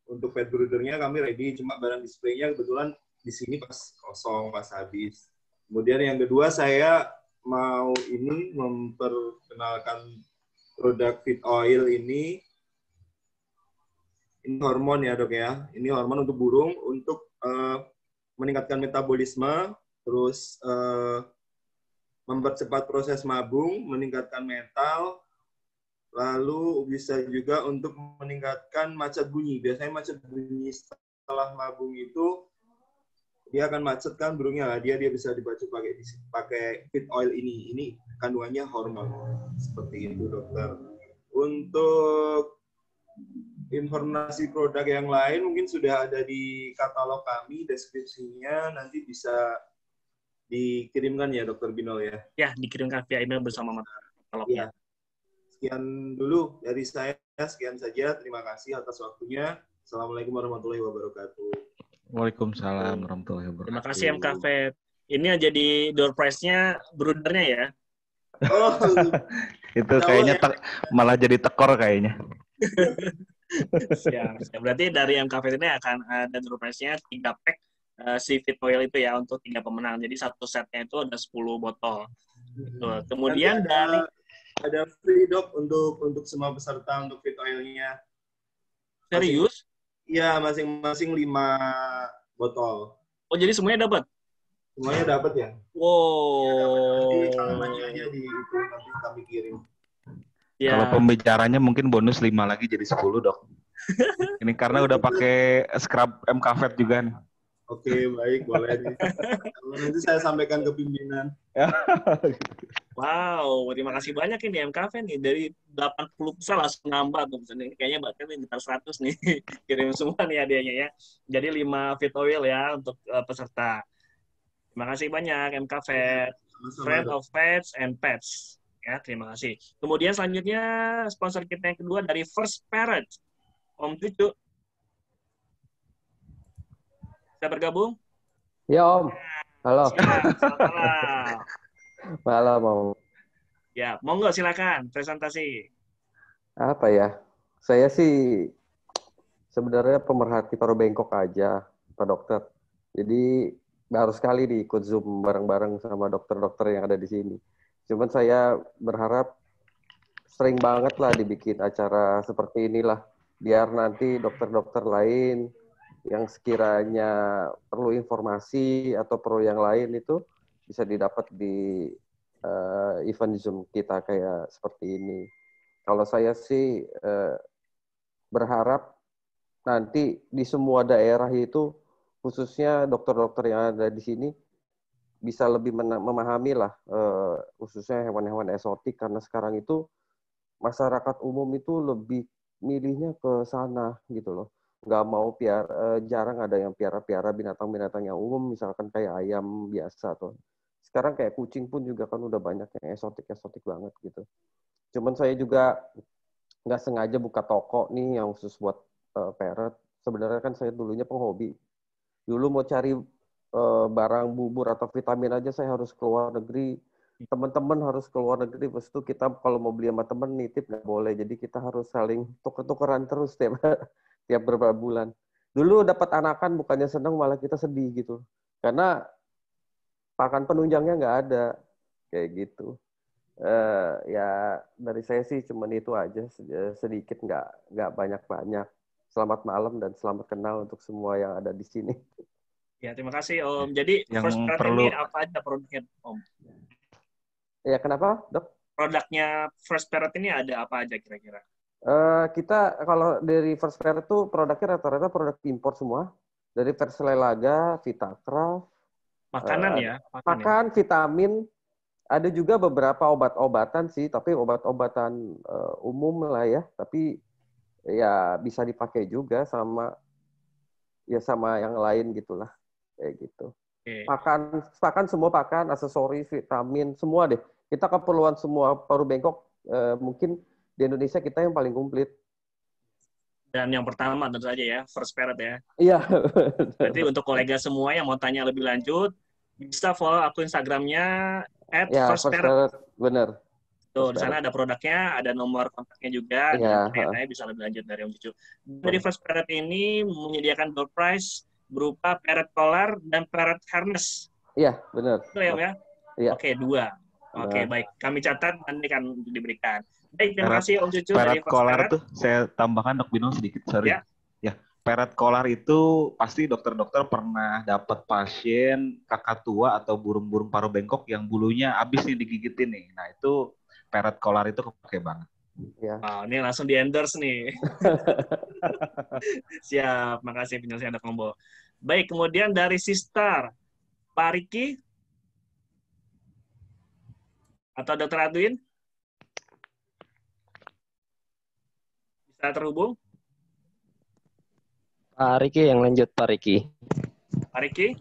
untuk pet brudernya kami ready cuma barang displaynya kebetulan di sini pas kosong pas habis kemudian yang kedua saya mau ini memperkenalkan produk fit oil ini ini hormon ya dok ya. Ini hormon untuk burung untuk uh, meningkatkan metabolisme, terus uh, mempercepat proses mabung, meningkatkan mental lalu bisa juga untuk meningkatkan macet bunyi. Biasanya macet bunyi setelah mabung itu dia akan macetkan burungnya lah. Dia dia bisa dibaca pakai pakai fit oil ini. Ini kandungannya hormon seperti itu dokter. Untuk informasi produk yang lain mungkin sudah ada di katalog kami deskripsinya nanti bisa dikirimkan ya Dokter Binol ya. Ya dikirimkan via email bersama katalognya. Ya. Sekian dulu dari saya sekian saja terima kasih atas waktunya. Assalamualaikum warahmatullahi wabarakatuh. Waalaikumsalam warahmatullahi wabarakatuh. Terima kasih MKV. Ini Ini di door prize-nya brudernya ya. Oh, itu kayaknya ya. malah jadi tekor kayaknya siap, ya, siap. Berarti dari yang MKV ini akan ada surprise-nya 3 pack uh, Fit oil itu ya untuk tiga pemenang. Jadi satu setnya itu ada sepuluh botol. Gitu. Kemudian ada, dari ada free dog untuk untuk semua peserta untuk fit oilnya. Serius? Iya, masing-masing lima botol. Oh, jadi semuanya dapat? Semuanya dapat ya. Wow. Ya, dapet. Nanti alamannya di itu nanti kami kirim. Yeah. Kalau pembicaranya mungkin bonus 5 lagi jadi 10, Dok. Ini karena udah pakai scrub MKVET juga nih. Oke, baik, boleh nih. Nanti saya sampaikan ke pimpinan. wow, terima kasih banyak ini MKV nih. Dari 80 pulsa langsung nambah tuh. Misalnya. Kayaknya bahkan sekitar 100 nih. Kirim semua nih adanya ya. Jadi 5 fit oil ya untuk uh, peserta. Terima kasih banyak MKV. Friend of Pets and Pets. Ya, terima kasih. Kemudian selanjutnya sponsor kita yang kedua dari First Parent. Om Cucu. Bisa bergabung? Ya, Om. Halo. Ya, malam. Om. Ya, monggo silakan presentasi. Apa ya? Saya sih sebenarnya pemerhati paru bengkok aja, Pak Dokter. Jadi baru sekali diikut Zoom bareng-bareng sama dokter-dokter yang ada di sini. Cuman saya berharap sering banget lah dibikin acara seperti inilah biar nanti dokter-dokter lain yang sekiranya perlu informasi atau perlu yang lain itu bisa didapat di uh, event Zoom kita kayak seperti ini. Kalau saya sih uh, berharap nanti di semua daerah itu khususnya dokter-dokter yang ada di sini bisa lebih memahami lah uh, khususnya hewan-hewan eksotik karena sekarang itu masyarakat umum itu lebih milihnya ke sana gitu loh nggak mau piara uh, eh, jarang ada yang piara-piara binatang-binatang yang umum misalkan kayak ayam biasa tuh sekarang kayak kucing pun juga kan udah banyak yang eksotik eksotik banget gitu cuman saya juga nggak sengaja buka toko nih yang khusus buat uh, parrot sebenarnya kan saya dulunya penghobi dulu mau cari Eh, barang bubur atau vitamin aja saya harus keluar negeri teman-teman harus keluar negeri terus itu kita kalau mau beli sama teman nitip nggak boleh jadi kita harus saling tuker-tukeran terus tiap tiap beberapa bulan dulu dapat anakan bukannya senang malah kita sedih gitu karena pakan penunjangnya nggak ada kayak gitu uh, ya dari saya sih cuman itu aja sedikit nggak nggak banyak-banyak selamat malam dan selamat kenal untuk semua yang ada di sini Ya, terima kasih Om. Ya, Jadi yang first product perlu... ini apa aja produknya Om? Ya, kenapa dok? Produknya first parent ini ada apa aja kira-kira? Uh, kita kalau dari first parent itu produknya rata-rata produk impor semua. Dari Verselelaga, Vitacraft. Makanan uh, ya? makanan makan vitamin. Ada juga beberapa obat-obatan sih, tapi obat-obatan uh, umum lah ya. Tapi ya bisa dipakai juga sama ya sama yang lain gitulah kayak gitu. Okay. Pakan, pakan semua pakan, aksesoris, vitamin, semua deh. Kita keperluan semua paru bengkok eh, mungkin di Indonesia kita yang paling komplit. Dan yang pertama tentu saja ya, first parent ya. Iya. Berarti untuk kolega semua yang mau tanya lebih lanjut, bisa follow aku Instagramnya at ya, first, first parent. Bener. Tuh, di sana ada produknya, ada nomor kontaknya juga, ya, dan saya bisa lebih lanjut dari Om Cucu. Jadi First Parent ini menyediakan door price berupa peret kolar dan peret harness. Iya, benar. Itu ya, ya? Iya. Oke, dua. Oke, baik. Kami catat nanti kan diberikan. Baik, terima kasih Om Cucu. Peret collar tuh saya tambahkan Dok Bino sedikit, sorry. Ya. ya. Peret collar itu pasti dokter-dokter pernah dapat pasien kakak tua atau burung-burung paruh bengkok yang bulunya habis nih digigitin nih. Nah, itu peret kolar itu kepake banget. Ya. Oh, ini langsung di endorse nih. Siap, makasih penjelasan ada Kombo. Baik, kemudian dari Sister, Pak Riki atau Dr. Adwin? Bisa terhubung? Pak Riki yang lanjut, Pak Riki. Pak Riki?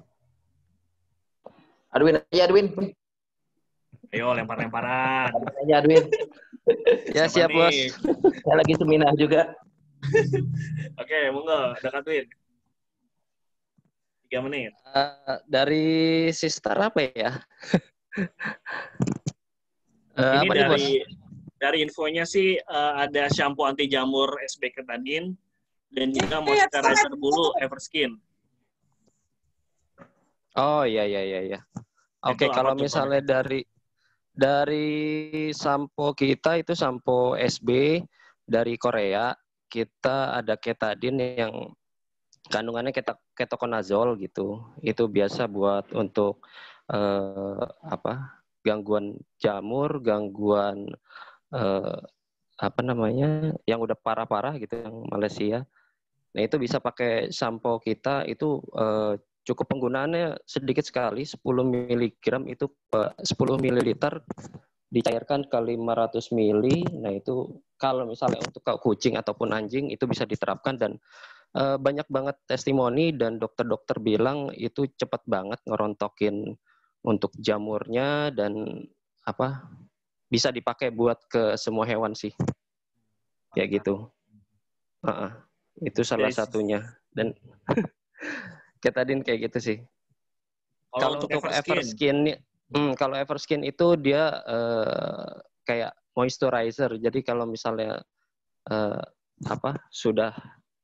Adwin, ya Adwin. Ayo, lempar-lemparan. Ya Adwin ya siap nih? bos. Saya lagi seminar juga. Oke, okay, monggo dekatin. Tiga menit. Uh, dari sister apa ya? uh, Ini apa dari nih, dari infonya sih uh, ada shampoo anti jamur SB Ketanin dan juga iya, moisturizer bulu Everskin. Oh iya iya iya ya. Oke, okay, kalau misalnya dari dari sampo kita itu sampo SB dari Korea kita ada ketadin yang kandungannya ketokonazol gitu itu biasa buat untuk eh, apa gangguan jamur gangguan eh, apa namanya yang udah parah-parah gitu yang Malaysia nah itu bisa pakai sampo kita itu uh, cukup penggunaannya sedikit sekali 10 mg itu 10 eh, ml dicairkan ke 500 mili. Nah, itu kalau misalnya untuk kucing ataupun anjing itu bisa diterapkan dan uh, banyak banget testimoni dan dokter-dokter bilang itu cepat banget ngerontokin untuk jamurnya dan apa bisa dipakai buat ke semua hewan sih. Ya gitu. Uh -uh. Itu salah satunya dan Ketadin kayak gitu sih. Kalau untuk Everskin, Skin hmm, kalau Skin itu dia uh, kayak moisturizer. Jadi kalau misalnya uh, apa sudah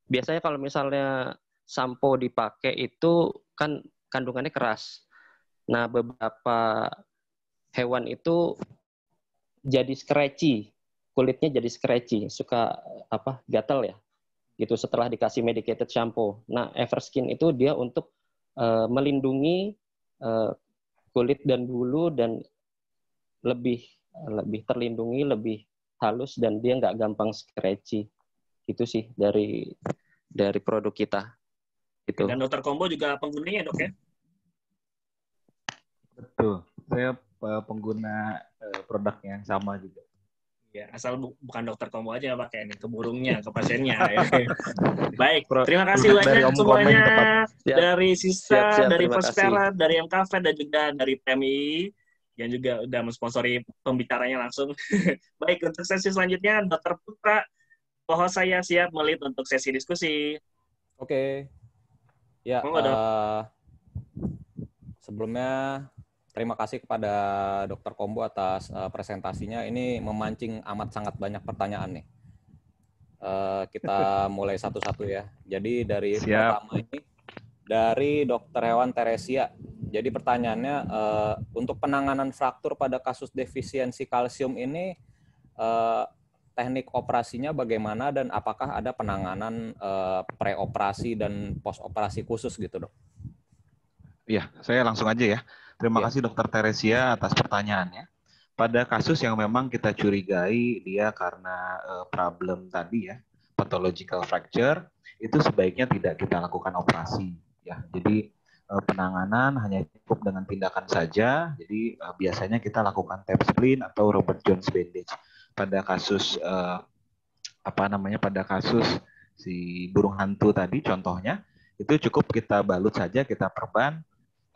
biasanya kalau misalnya sampo dipakai itu kan kandungannya keras. Nah, beberapa hewan itu jadi scratchy, kulitnya jadi scratchy, suka apa? gatal ya gitu setelah dikasih medicated shampoo. Nah, Everskin itu dia untuk uh, melindungi uh, kulit dan bulu dan lebih lebih terlindungi, lebih halus dan dia nggak gampang scratchy. Itu sih dari dari produk kita. Gitu. Dan dokter combo juga penggunanya dok ya? Betul, saya eh, pengguna produk yang sama juga. Ya, asal bu bukan dokter kombo aja yang pakai ini ke burungnya, ke pasiennya. ya. Baik, terima kasih banyak dari semuanya siap. dari sisa siap, siap, dari Prospera, dari MKV dan juga dari PMI yang juga udah mensponsori pembicaranya langsung. Baik, untuk sesi selanjutnya dokter Putra, bahwa saya siap melit untuk sesi diskusi. Oke. Okay. Ya, uh, sebelumnya Terima kasih kepada Dr. Kombo atas uh, presentasinya. Ini memancing amat sangat banyak pertanyaan nih. Uh, kita mulai satu-satu ya. Jadi dari Siap. pertama ini dari Dr. Hewan Teresia. Jadi pertanyaannya uh, untuk penanganan fraktur pada kasus defisiensi kalsium ini uh, teknik operasinya bagaimana dan apakah ada penanganan uh, preoperasi dan postoperasi khusus gitu, Dok? Iya, saya langsung aja ya. Terima ya. kasih Dokter Teresia atas pertanyaannya. Pada kasus yang memang kita curigai dia karena uh, problem tadi ya, pathological fracture, itu sebaiknya tidak kita lakukan operasi ya. Jadi uh, penanganan hanya cukup dengan tindakan saja. Jadi uh, biasanya kita lakukan tap splint atau Robert Jones bandage pada kasus uh, apa namanya pada kasus si burung hantu tadi contohnya itu cukup kita balut saja, kita perban,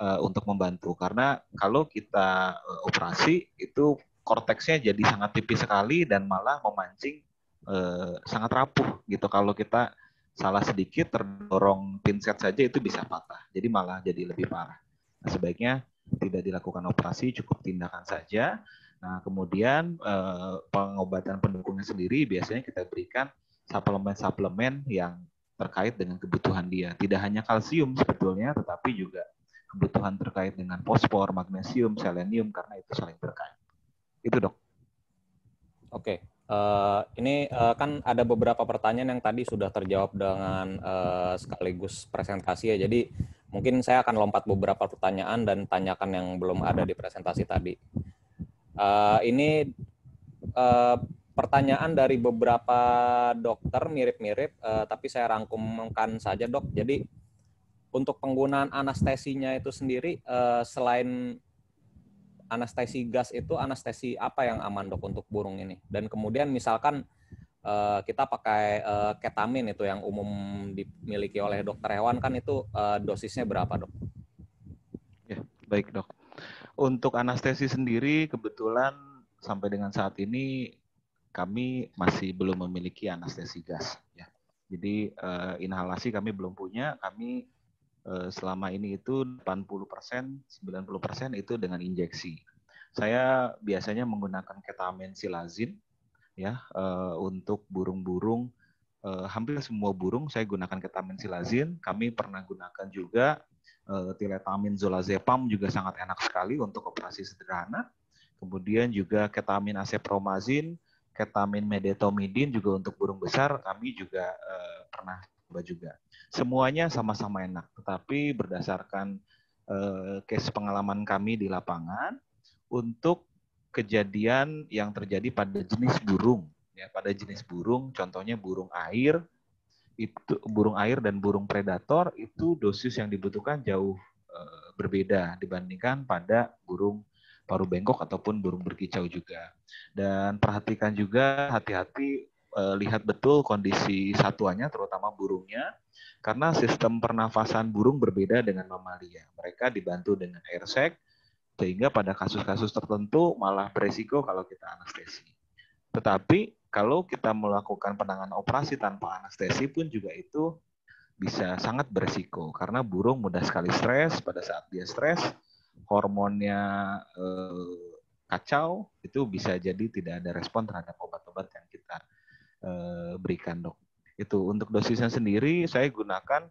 uh, untuk membantu karena kalau kita uh, operasi itu korteksnya jadi sangat tipis sekali dan malah memancing uh, sangat rapuh gitu kalau kita salah sedikit terdorong pinset saja itu bisa patah. Jadi malah jadi lebih parah. Nah, sebaiknya tidak dilakukan operasi, cukup tindakan saja. Nah, kemudian uh, pengobatan pendukungnya sendiri biasanya kita berikan suplemen-suplemen yang terkait dengan kebutuhan dia. Tidak hanya kalsium sebetulnya, tetapi juga kebutuhan terkait dengan fosfor, magnesium, selenium karena itu saling terkait. Itu dok. Oke, okay. uh, eh, ini uh, kan ada beberapa pertanyaan yang tadi sudah terjawab dengan uh, sekaligus presentasi ya. Jadi mungkin saya akan lompat beberapa pertanyaan dan tanyakan yang belum ada di presentasi tadi. Uh, ini uh, pertanyaan dari beberapa dokter mirip-mirip, uh, tapi saya rangkumkan saja dok. Jadi untuk penggunaan anestesinya itu sendiri uh, selain anestesi gas itu anestesi apa yang aman dok untuk burung ini? Dan kemudian misalkan uh, kita pakai uh, ketamin itu yang umum dimiliki oleh dokter hewan kan itu uh, dosisnya berapa dok? Ya baik dok. Untuk anestesi sendiri kebetulan sampai dengan saat ini kami masih belum memiliki anestesi gas ya. Jadi uh, inhalasi kami belum punya, kami Eh, selama ini itu 80%, 90% itu dengan injeksi. Saya biasanya menggunakan ketamin silazin ya eh, untuk burung-burung eh, hampir semua burung saya gunakan ketamin silazin, kami pernah gunakan juga tiletamin zolazepam juga sangat enak sekali untuk operasi sederhana. Kemudian juga ketamin asepromazin, ketamin medetomidin juga untuk burung besar kami juga pernah coba juga semuanya sama-sama enak. Tetapi berdasarkan uh, case pengalaman kami di lapangan, untuk kejadian yang terjadi pada jenis burung, ya pada jenis burung, contohnya burung air, itu burung air dan burung predator itu dosis yang dibutuhkan jauh uh, berbeda dibandingkan pada burung paru bengkok ataupun burung berkicau juga. Dan perhatikan juga hati-hati Eh, lihat betul kondisi satuannya, terutama burungnya, karena sistem pernafasan burung berbeda dengan mamalia. Mereka dibantu dengan air sac, sehingga pada kasus-kasus tertentu malah beresiko kalau kita anestesi. Tetapi kalau kita melakukan penanganan operasi tanpa anestesi pun juga itu bisa sangat beresiko karena burung mudah sekali stres pada saat dia stres hormonnya eh, kacau itu bisa jadi tidak ada respon terhadap obat-obat yang Eh, berikan dok. Itu untuk dosisnya sendiri saya gunakan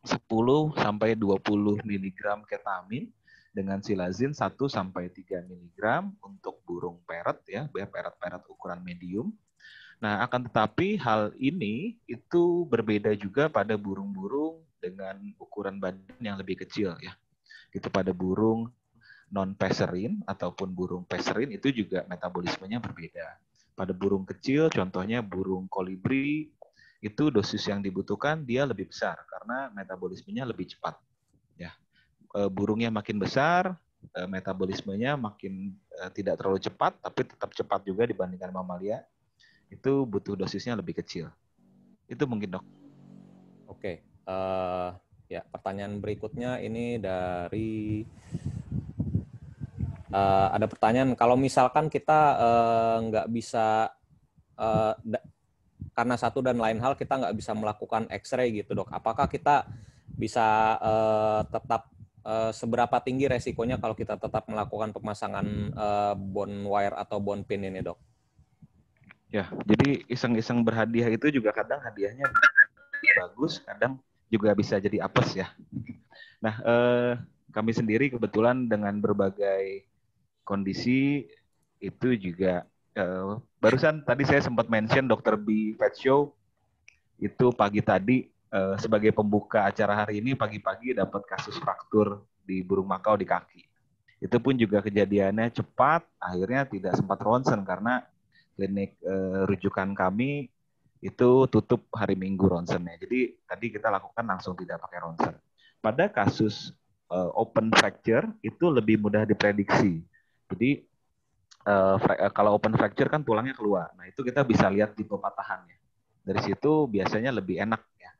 10 sampai 20 mg ketamin dengan silazin 1 sampai 3 mg untuk burung peret ya, peret-peret ukuran medium. Nah, akan tetapi hal ini itu berbeda juga pada burung-burung dengan ukuran badan yang lebih kecil ya. Itu pada burung non peserin ataupun burung peserin itu juga metabolismenya berbeda. Pada burung kecil, contohnya burung kolibri, itu dosis yang dibutuhkan dia lebih besar karena metabolismenya lebih cepat. Ya, eh, burungnya makin besar, eh, metabolismenya makin eh, tidak terlalu cepat, tapi tetap cepat juga dibandingkan mamalia. Itu butuh dosisnya lebih kecil. Itu mungkin dok. Oke, uh, ya pertanyaan berikutnya ini dari uh, ada pertanyaan kalau misalkan kita eh, nggak uh, bisa uh, karena satu dan lain hal kita nggak bisa melakukan X-ray gitu dok. Apakah kita bisa uh, tetap uh, seberapa tinggi resikonya kalau kita tetap melakukan pemasangan uh, bone wire atau bone pin ini dok? Ya, jadi iseng-iseng berhadiah itu juga kadang hadiahnya bagus, kadang juga bisa jadi apes ya. Nah, eh, kami sendiri kebetulan dengan berbagai kondisi itu juga uh, barusan tadi saya sempat mention Dr. B Pet Show itu pagi tadi uh, sebagai pembuka acara hari ini pagi-pagi dapat kasus fraktur di burung makau di kaki. Itu pun juga kejadiannya cepat, akhirnya tidak sempat ronsen karena klinik uh, rujukan kami itu tutup hari Minggu ronsennya. Jadi tadi kita lakukan langsung tidak pakai ronsen. Pada kasus uh, open fracture itu lebih mudah diprediksi jadi uh, kalau open fracture kan tulangnya keluar. Nah, itu kita bisa lihat di pepatahannya. Dari situ biasanya lebih enak ya.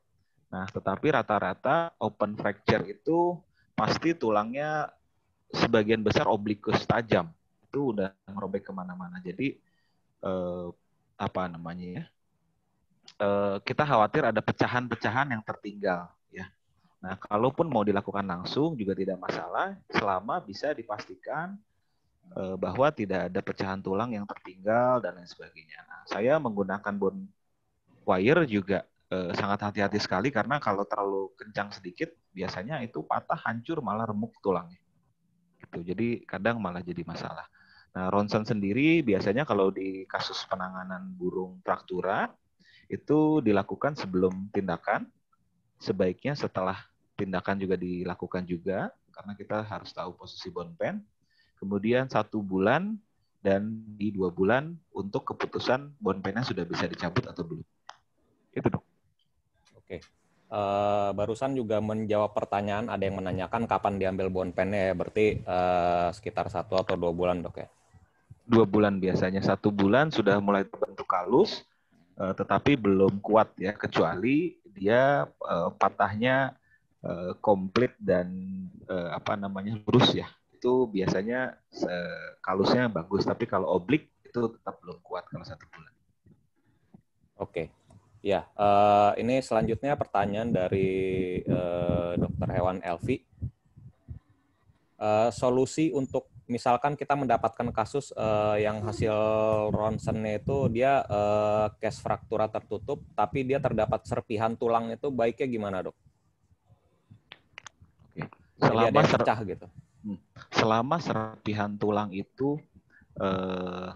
Nah, tetapi rata-rata open fracture itu pasti tulangnya sebagian besar oblikus tajam. Itu udah ngerobek kemana-mana. Jadi eh, apa namanya ya? Eh, kita khawatir ada pecahan-pecahan yang tertinggal ya. Nah, kalaupun mau dilakukan langsung juga tidak masalah selama bisa dipastikan Eh, bahwa tidak ada pecahan tulang yang tertinggal dan lain sebagainya. Nah, saya menggunakan bone wire juga eh, sangat hati-hati sekali karena kalau terlalu kencang sedikit biasanya itu patah, hancur, malah remuk tulangnya. Gitu. Jadi kadang malah jadi masalah. Nah, ronsen sendiri biasanya kalau di kasus penanganan burung fraktura itu dilakukan sebelum tindakan, sebaiknya setelah tindakan juga dilakukan juga karena kita harus tahu posisi bone pen kemudian satu bulan dan di dua bulan untuk keputusan bond bonpennya sudah bisa dicabut atau belum. Itu dong. Oke. Uh, barusan juga menjawab pertanyaan ada yang menanyakan kapan diambil bond pennya ya berarti uh, sekitar satu atau dua bulan dok ya dua bulan biasanya satu bulan sudah mulai terbentuk kalus uh, tetapi belum kuat ya kecuali dia uh, patahnya komplit dan apa namanya lurus ya itu biasanya kalusnya bagus, tapi kalau oblik itu tetap belum kuat kalau satu bulan. Oke, okay. ya uh, ini selanjutnya pertanyaan dari uh, dokter hewan Elvi. Uh, solusi untuk misalkan kita mendapatkan kasus uh, yang hasil ronsennya itu dia uh, case fraktura tertutup, tapi dia terdapat serpihan tulang itu baiknya gimana dok? Oke. Selama pecah gitu Hmm. Selama serpihan tulang itu eh,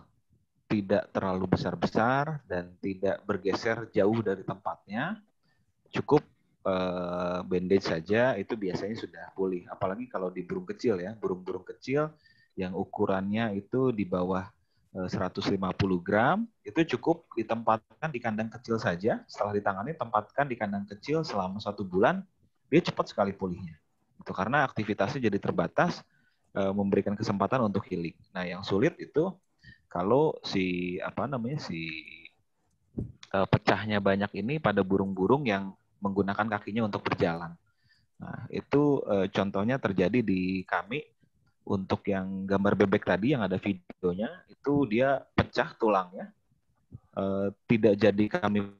tidak terlalu besar-besar dan tidak bergeser jauh dari tempatnya, cukup eh, bandage saja itu biasanya sudah pulih. Apalagi kalau di burung kecil ya, burung-burung kecil yang ukurannya itu di bawah 150 eh, gram itu cukup ditempatkan di kandang kecil saja. Setelah ditangani, tempatkan di kandang kecil selama satu bulan, dia cepat sekali pulihnya. Itu karena aktivitasnya jadi terbatas eh, memberikan kesempatan untuk healing. Nah, yang sulit itu kalau si apa namanya si eh, pecahnya banyak ini pada burung-burung yang menggunakan kakinya untuk berjalan. Nah, itu eh, contohnya terjadi di kami untuk yang gambar bebek tadi yang ada videonya itu dia pecah tulangnya. tidak jadi kami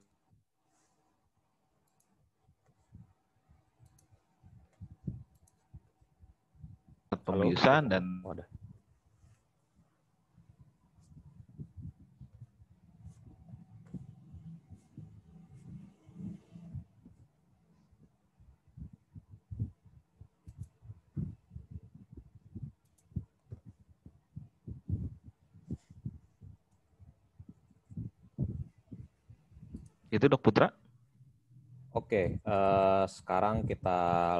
pembiusan dan Wadah. Itu dok Putra. Oke, eh, sekarang kita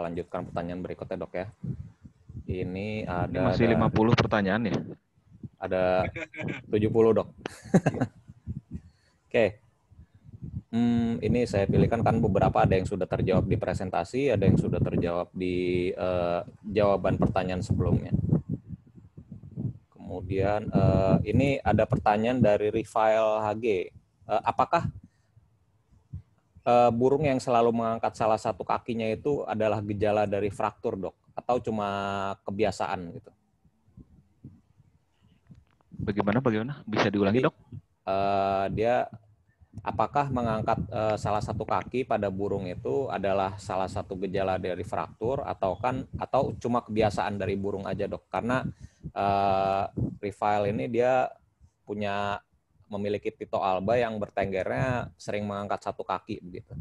lanjutkan pertanyaan berikutnya dok ya. Ini ada Ini masih ada, 50 pertanyaan ya? Ada 70, Dok. Oke. okay. Hmm, ini saya pilihkan kan beberapa ada yang sudah terjawab di presentasi, ada yang sudah terjawab di uh, jawaban pertanyaan sebelumnya. Kemudian uh, ini ada pertanyaan dari Rifael HG. Uh, eh, apakah uh, burung yang selalu mengangkat salah satu kakinya itu adalah gejala dari fraktur, dok? atau cuma kebiasaan gitu? Bagaimana bagaimana? Bisa diulangi, Jadi, Dok? Uh, dia apakah mengangkat uh, salah satu kaki pada burung itu adalah salah satu gejala dari fraktur atau kan atau cuma kebiasaan dari burung aja, Dok? Karena uh, eh, Rival ini dia punya memiliki Tito Alba yang bertenggernya sering mengangkat satu kaki begitu.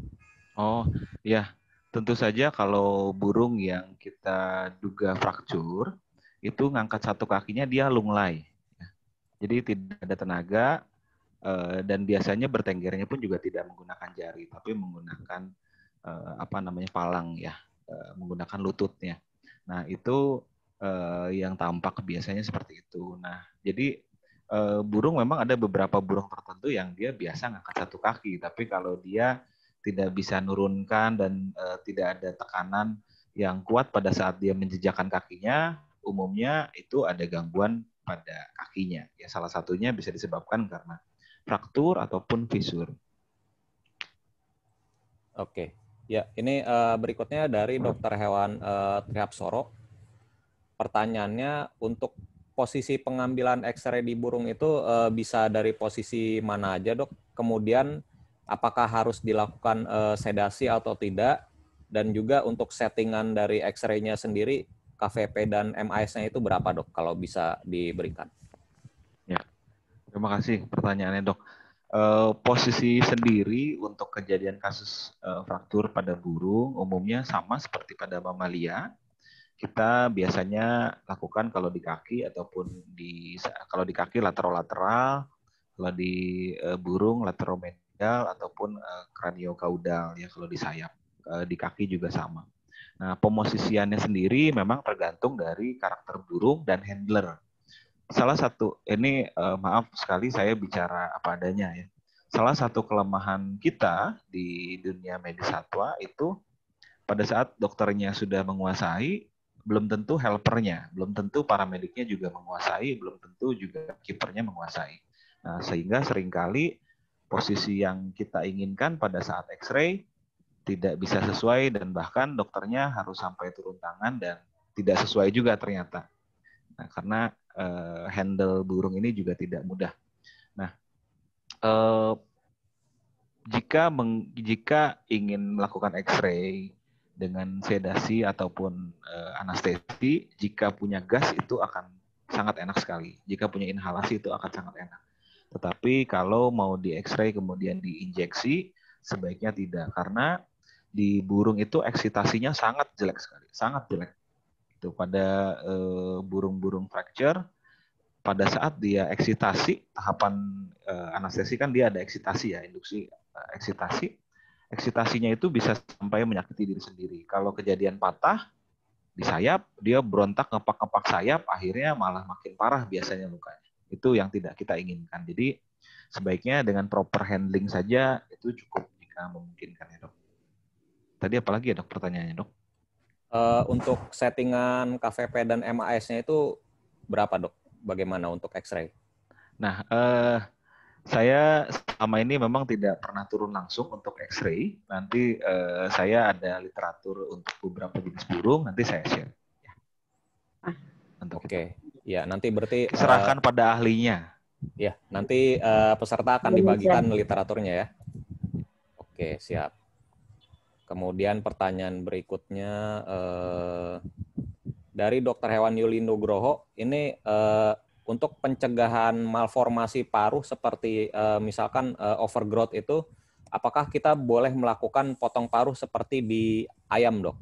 Oh, iya. Tentu saja kalau burung yang kita duga fraktur, itu ngangkat satu kakinya dia lunglai. Ya. Jadi tidak ada tenaga eh, dan biasanya bertenggernya pun juga tidak menggunakan jari, tapi menggunakan eh, apa namanya palang ya, eh, menggunakan lututnya. Nah itu yang tampak biasanya seperti itu. Nah jadi burung memang ada beberapa burung tertentu yang dia biasa ngangkat satu kaki, tapi kalau dia tidak bisa nurunkan dan uh, tidak ada tekanan yang kuat pada saat dia menjejakkan kakinya, umumnya itu ada gangguan pada kakinya. Ya salah satunya bisa disebabkan karena fraktur ataupun fisur. Oke. Ya, ini uh, berikutnya dari dokter hewan uh, eh, Triapsoro. Pertanyaannya untuk posisi pengambilan X-ray di burung itu uh, bisa dari posisi mana aja, Dok? Kemudian apakah harus dilakukan uh, sedasi atau tidak dan juga untuk settingan dari X-ray-nya sendiri KVP dan MIS-nya itu berapa dok kalau bisa diberikan? Ya, terima kasih pertanyaannya dok. Uh, posisi sendiri untuk kejadian kasus uh, fraktur pada burung umumnya sama seperti pada mamalia. Kita biasanya lakukan kalau di kaki ataupun di kalau di kaki lateral lateral, kalau di uh, burung lateral radial ataupun uh, eh, kaudal ya kalau di sayap uh, eh, di kaki juga sama. Nah, pemosisiannya sendiri memang tergantung dari karakter burung dan handler. Salah satu ini uh, maaf sekali saya bicara apa adanya ya. Salah satu kelemahan kita di dunia medis satwa itu pada saat dokternya sudah menguasai belum tentu helpernya, belum tentu para mediknya juga menguasai, belum tentu juga kipernya menguasai. Nah, sehingga seringkali posisi yang kita inginkan pada saat X-ray tidak bisa sesuai dan bahkan dokternya harus sampai turun tangan dan tidak sesuai juga ternyata. Nah, karena uh, handle burung ini juga tidak mudah. Nah, uh, jika meng, jika ingin melakukan X-ray dengan sedasi ataupun uh, anestesi, jika punya gas itu akan sangat enak sekali. Jika punya inhalasi itu akan sangat enak tetapi kalau mau di X-ray kemudian diinjeksi, sebaiknya tidak karena di burung itu eksitasinya sangat jelek sekali, sangat jelek. Itu pada eh, burung-burung fracture pada saat dia eksitasi tahapan eh, anestesi kan dia ada eksitasi ya induksi eh, eksitasi eksitasinya itu bisa sampai menyakiti diri sendiri. Kalau kejadian patah di sayap, dia berontak ngepak-ngepak sayap, akhirnya malah makin parah biasanya lukanya. Itu yang tidak kita inginkan. Jadi sebaiknya dengan proper handling saja itu cukup jika memungkinkan ya dok. Tadi apalagi ya dok pertanyaannya dok? Uh, untuk settingan KVP dan MAS-nya itu berapa dok? Bagaimana untuk X-ray? Nah, uh, saya selama ini memang tidak pernah turun langsung untuk X-ray. Nanti uh, saya ada literatur untuk beberapa jenis burung, nanti saya share. Ah. Oke. Okay. Ya, nanti berarti eh, serahkan uh, pada ahlinya. Ya, nanti uh, peserta akan iya. dibagikan literaturnya ya. Oke, siap. Kemudian pertanyaan berikutnya uh, dari Dokter Hewan Yulindo Groho, ini uh, untuk pencegahan malformasi paruh seperti uh, misalkan uh, overgrowth itu, apakah kita boleh melakukan potong paruh seperti di ayam, dok?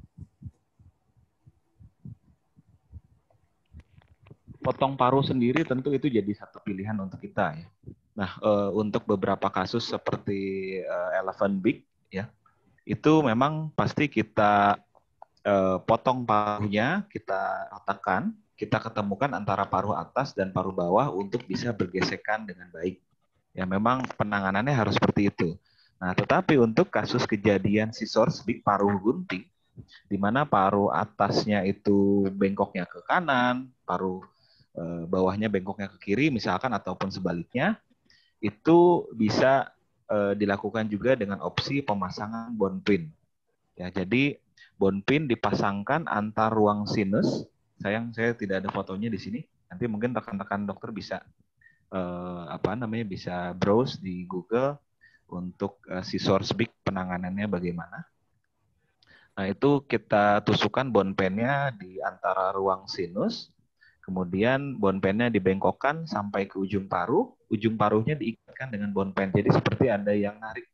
potong paru sendiri tentu itu jadi satu pilihan untuk kita ya. Nah, uh, untuk beberapa kasus seperti uh, eh, elephant big ya, itu memang pasti kita uh, potong paruhnya, kita ratakan, kita ketemukan antara paruh atas dan paruh bawah untuk bisa bergesekan dengan baik. Ya, memang penanganannya harus seperti itu. Nah, tetapi untuk kasus kejadian scissors big paruh gunting di mana paruh atasnya itu bengkoknya ke kanan, paruh Eh, bawahnya bengkoknya ke kiri misalkan ataupun sebaliknya itu bisa eh, dilakukan juga dengan opsi pemasangan bond pin. Ya, jadi bond pin dipasangkan antar ruang sinus. Sayang saya tidak ada fotonya di sini. Nanti mungkin rekan-rekan dokter bisa eh, apa namanya bisa browse di Google untuk eh, si source big penanganannya bagaimana. Nah, itu kita tusukan bond pinnya di antara ruang sinus Kemudian bonpennya dibengkokkan sampai ke ujung paruh, ujung paruhnya diikatkan dengan pen. Jadi seperti ada yang narik.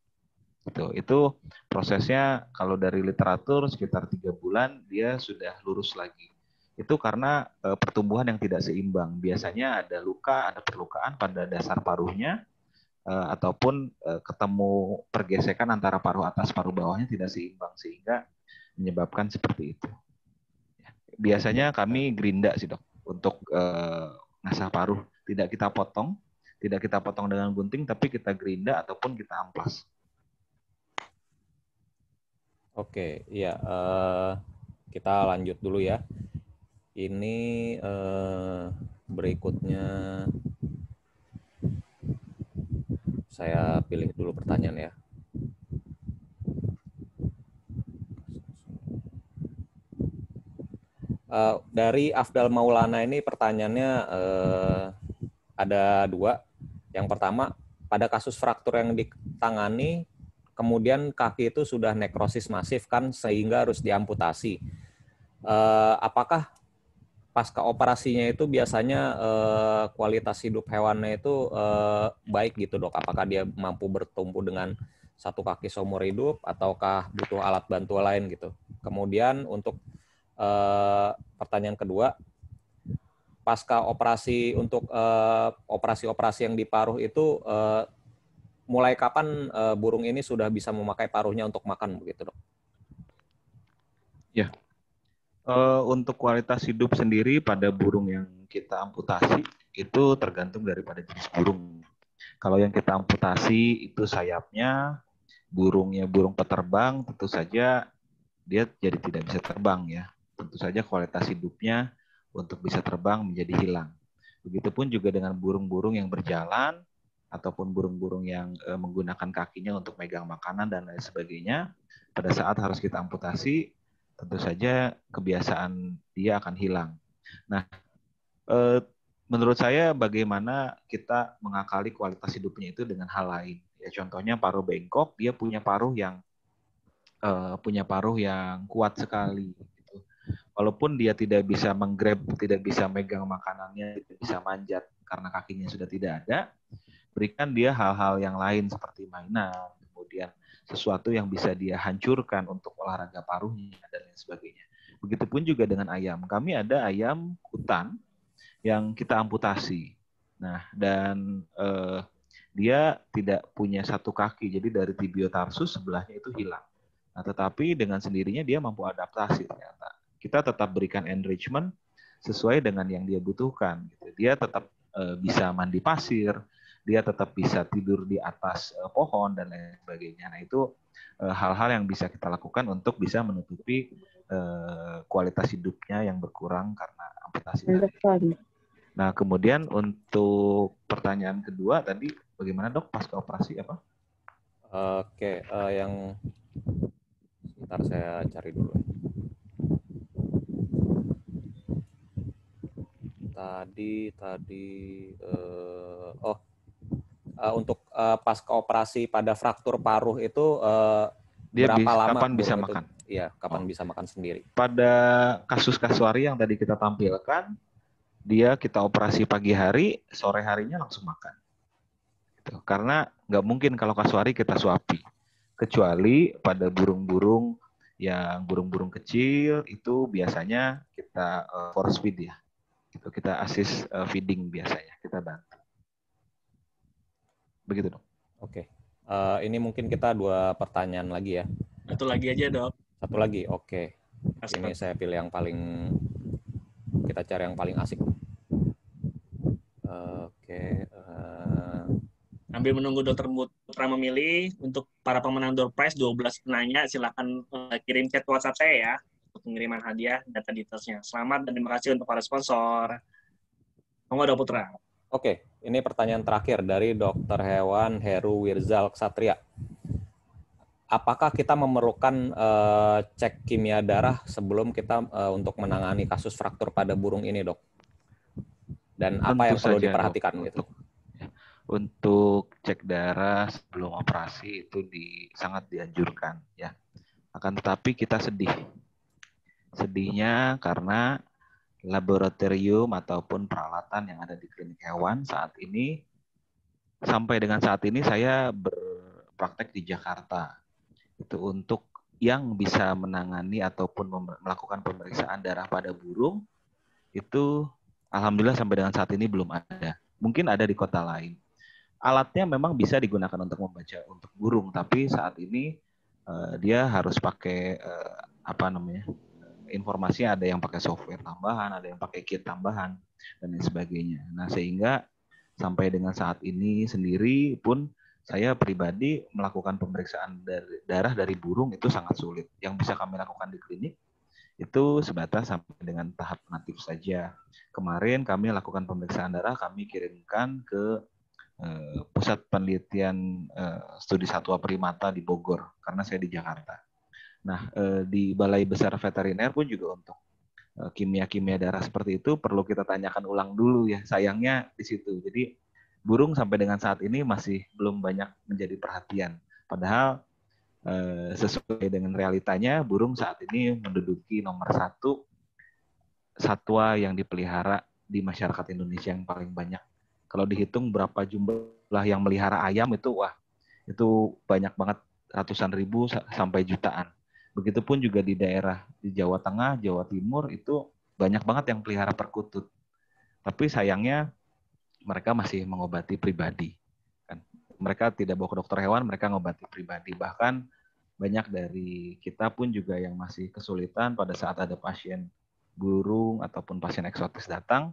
Itu, itu prosesnya kalau dari literatur sekitar tiga bulan dia sudah lurus lagi. Itu karena e, pertumbuhan yang tidak seimbang. Biasanya ada luka, ada perlukaan pada dasar paruhnya, eh, ataupun eh, ketemu pergesekan antara paruh atas paruh bawahnya tidak seimbang sehingga menyebabkan seperti itu. Ya. Biasanya kami gerinda sih dok untuk uh, ngasah paruh tidak kita potong, tidak kita potong dengan gunting, tapi kita gerinda ataupun kita amplas. Oke, ya uh, kita lanjut dulu ya. Ini uh, berikutnya saya pilih dulu pertanyaan ya. Uh, dari Afdal Maulana ini pertanyaannya uh, ada dua. Yang pertama, pada kasus fraktur yang ditangani, kemudian kaki itu sudah nekrosis masif kan, sehingga harus diamputasi. Uh, apakah pasca operasinya itu biasanya uh, kualitas hidup hewannya itu uh, baik gitu dok? Apakah dia mampu bertumbuh dengan satu kaki seumur hidup ataukah butuh alat bantu lain gitu? Kemudian untuk eh, pertanyaan kedua, pasca operasi untuk eh, operasi-operasi eh, yang di paruh itu eh, mulai kapan eh, burung ini sudah bisa memakai paruhnya untuk makan begitu dok? Ya, Uh, untuk kualitas hidup sendiri pada burung yang kita amputasi itu tergantung daripada jenis burung. Kalau yang kita amputasi itu sayapnya, burungnya burung peterbang, tentu saja dia jadi tidak bisa terbang ya tentu saja kualitas hidupnya untuk bisa terbang menjadi hilang. Begitupun juga dengan burung-burung yang berjalan ataupun burung-burung yang e, menggunakan kakinya untuk megang makanan dan lain sebagainya. Pada saat harus kita amputasi, tentu saja kebiasaan dia akan hilang. Nah, e, menurut saya bagaimana kita mengakali kualitas hidupnya itu dengan hal lain. Ya contohnya paruh bengkok, dia punya paruh yang e, punya paruh yang kuat sekali. Walaupun dia tidak bisa menggrab, tidak bisa megang makanannya, tidak bisa manjat karena kakinya sudah tidak ada, berikan dia hal-hal yang lain seperti mainan, kemudian sesuatu yang bisa dia hancurkan untuk olahraga paruhnya dan lain sebagainya. Begitupun juga dengan ayam. Kami ada ayam hutan yang kita amputasi. Nah, dan eh, dia tidak punya satu kaki, jadi dari tibiotarsus sebelahnya itu hilang. Nah, tetapi dengan sendirinya dia mampu adaptasi ternyata kita tetap berikan enrichment sesuai dengan yang dia butuhkan. Gitu. Dia tetap eh, bisa mandi pasir, dia tetap bisa tidur di atas eh, pohon dan lain sebagainya. Nah itu eh, hal-hal yang bisa kita lakukan untuk bisa menutupi kualitas hidupnya yang berkurang karena amputasi. Nah kemudian untuk pertanyaan kedua tadi bagaimana dok pasca operasi apa? Oke, okay, uh, yang sebentar saya cari dulu. tadi tadi uh, oh uh, untuk uh, eh, pasca operasi pada fraktur paruh itu uh, dia berapa bisa, lama kapan bisa itu? makan? Iya, kapan oh. bisa makan sendiri? Pada kasus kasuari yang tadi kita tampilkan, dia kita operasi pagi hari, sore harinya langsung makan. Gitu. Karena nggak mungkin kalau kasuari kita suapi, kecuali pada burung-burung yang burung-burung kecil itu biasanya kita force feed ya itu kita assist uh, feeding biasanya, kita bantu. Begitu dong. Oke. Okay. Uh, eh, ini mungkin kita dua pertanyaan lagi ya. Satu lagi aja dok. Satu lagi, oke. Okay. Ini saya pilih yang paling kita cari yang paling asik. Uh, oke. Okay. Uh... Eh. Ambil menunggu Dokter Putra memilih untuk para pemenang door prize 12 penanya silakan uh, kirim chat WhatsApp saya ya pengiriman hadiah data detailsnya. Selamat dan terima kasih untuk para sponsor. Monggo Dok Putra. Oke, ini pertanyaan terakhir dari Dokter Hewan Heru Wirzal Ksatria. Apakah kita memerlukan uh, cek kimia darah sebelum kita uh, untuk menangani kasus fraktur pada burung ini, dok? Dan Tentu apa yang perlu saja, diperhatikan dok. gitu? Ya, untuk cek darah sebelum operasi itu di, sangat dianjurkan ya. Akan tetapi kita sedih Sedihnya karena laboratorium ataupun peralatan yang ada di klinik hewan saat ini sampai dengan saat ini saya berpraktek di Jakarta itu untuk yang bisa menangani ataupun melakukan pemeriksaan darah pada burung itu alhamdulillah sampai dengan saat ini belum ada mungkin ada di kota lain alatnya memang bisa digunakan untuk membaca untuk burung tapi saat ini eh, dia harus pakai eh, apa namanya informasi ada yang pakai software tambahan, ada yang pakai kit tambahan dan lain sebagainya. Nah, sehingga sampai dengan saat ini sendiri pun saya pribadi melakukan pemeriksaan dari, darah dari burung itu sangat sulit. Yang bisa kami lakukan di klinik itu sebatas sampai dengan tahap natif saja. Kemarin kami lakukan pemeriksaan darah, kami kirimkan ke eh, pusat penelitian eh, studi satwa primata di Bogor karena saya di Jakarta. Nah, eh, di Balai Besar Veteriner pun juga untuk eh, kimia-kimia darah seperti itu perlu kita tanyakan ulang dulu ya. Sayangnya di situ. Jadi burung sampai dengan saat ini masih belum banyak menjadi perhatian. Padahal eh, sesuai dengan realitanya, burung saat ini menduduki nomor satu satwa yang dipelihara di masyarakat Indonesia yang paling banyak. Kalau dihitung berapa jumlah yang melihara ayam itu, wah itu banyak banget ratusan ribu sampai jutaan. Begitupun juga di daerah di Jawa Tengah, Jawa Timur itu banyak banget yang pelihara perkutut. Tapi sayangnya mereka masih mengobati pribadi. Kan. Mereka tidak bawa ke dokter hewan, mereka mengobati pribadi. Bahkan banyak dari kita pun juga yang masih kesulitan pada saat ada pasien burung ataupun pasien eksotis datang.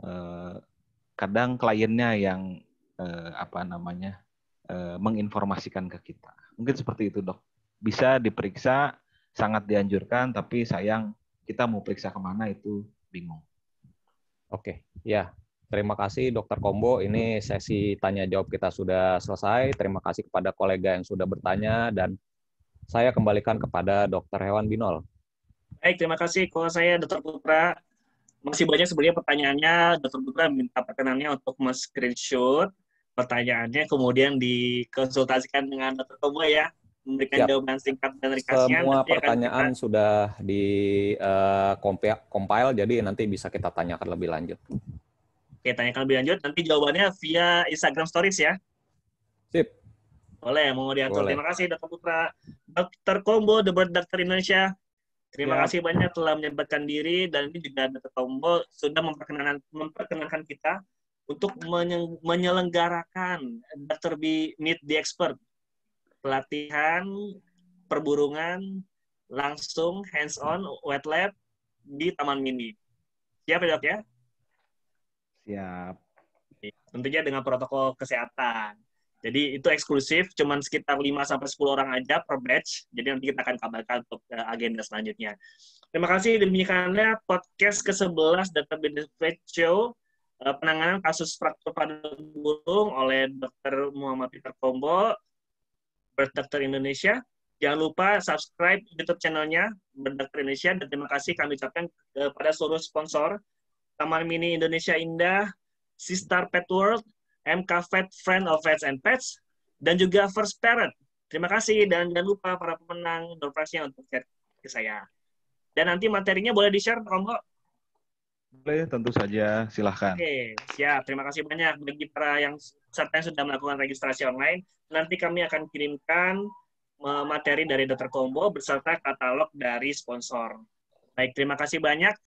Eh, kadang kliennya yang eh, apa namanya eh, menginformasikan ke kita. Mungkin seperti itu dok bisa diperiksa sangat dianjurkan tapi sayang kita mau periksa kemana itu bingung. Oke, ya Terima kasih Dokter Kombo. Ini sesi tanya jawab kita sudah selesai. Terima kasih kepada kolega yang sudah bertanya dan saya kembalikan kepada Dokter Hewan Binol. Baik, terima kasih. Kalau saya Dokter Putra, masih banyak sebenarnya pertanyaannya. Dokter Putra minta perkenannya untuk mas screenshot pertanyaannya kemudian dikonsultasikan dengan Dokter Kombo ya memberikan Siap. jawaban singkat dan ringkasnya. Semua pertanyaan kita... sudah di uh, compile, jadi nanti bisa kita tanyakan lebih lanjut. Oke, tanyakan lebih lanjut. Nanti jawabannya via Instagram Stories ya. Sip. Boleh, mau diatur. Boleh. Terima kasih Dr. Putra. Dr. Kombo, The Bird Doctor Indonesia. Terima ya. kasih banyak telah menyebutkan diri dan ini juga Dr. Kombo sudah memperkenalkan, memperkenalkan kita untuk menyelenggarakan Dr. B Meet the Expert pelatihan perburungan langsung hands on wet lab di Taman Mini. Siap ya, Dok ya? Siap. Tentunya dengan protokol kesehatan. Jadi itu eksklusif, cuman sekitar 5 sampai 10 orang aja per batch. Jadi nanti kita akan kabarkan untuk eh, agenda selanjutnya. Terima kasih demikiannya podcast ke-11 Data Benefit Show eh, penanganan kasus fraktur pada burung oleh Dr. Muhammad Peter Kombo. Berdokter Indonesia. Jangan lupa subscribe YouTube channelnya Berdokter Indonesia dan terima kasih kami ucapkan kepada seluruh sponsor Taman Mini Indonesia Indah, Sister Pet World, MK Vet Friend of Pets and Pets, dan juga First Parent. Terima kasih dan jangan lupa para pemenang door prize-nya untuk ke saya. Dan nanti materinya boleh di-share, Romo? Boleh, tentu saja. Silahkan. Oke, siap. Terima kasih banyak bagi para yang serta yang sudah melakukan registrasi online, nanti kami akan kirimkan materi dari Dokter Kombo berserta katalog dari sponsor. Baik, terima kasih banyak.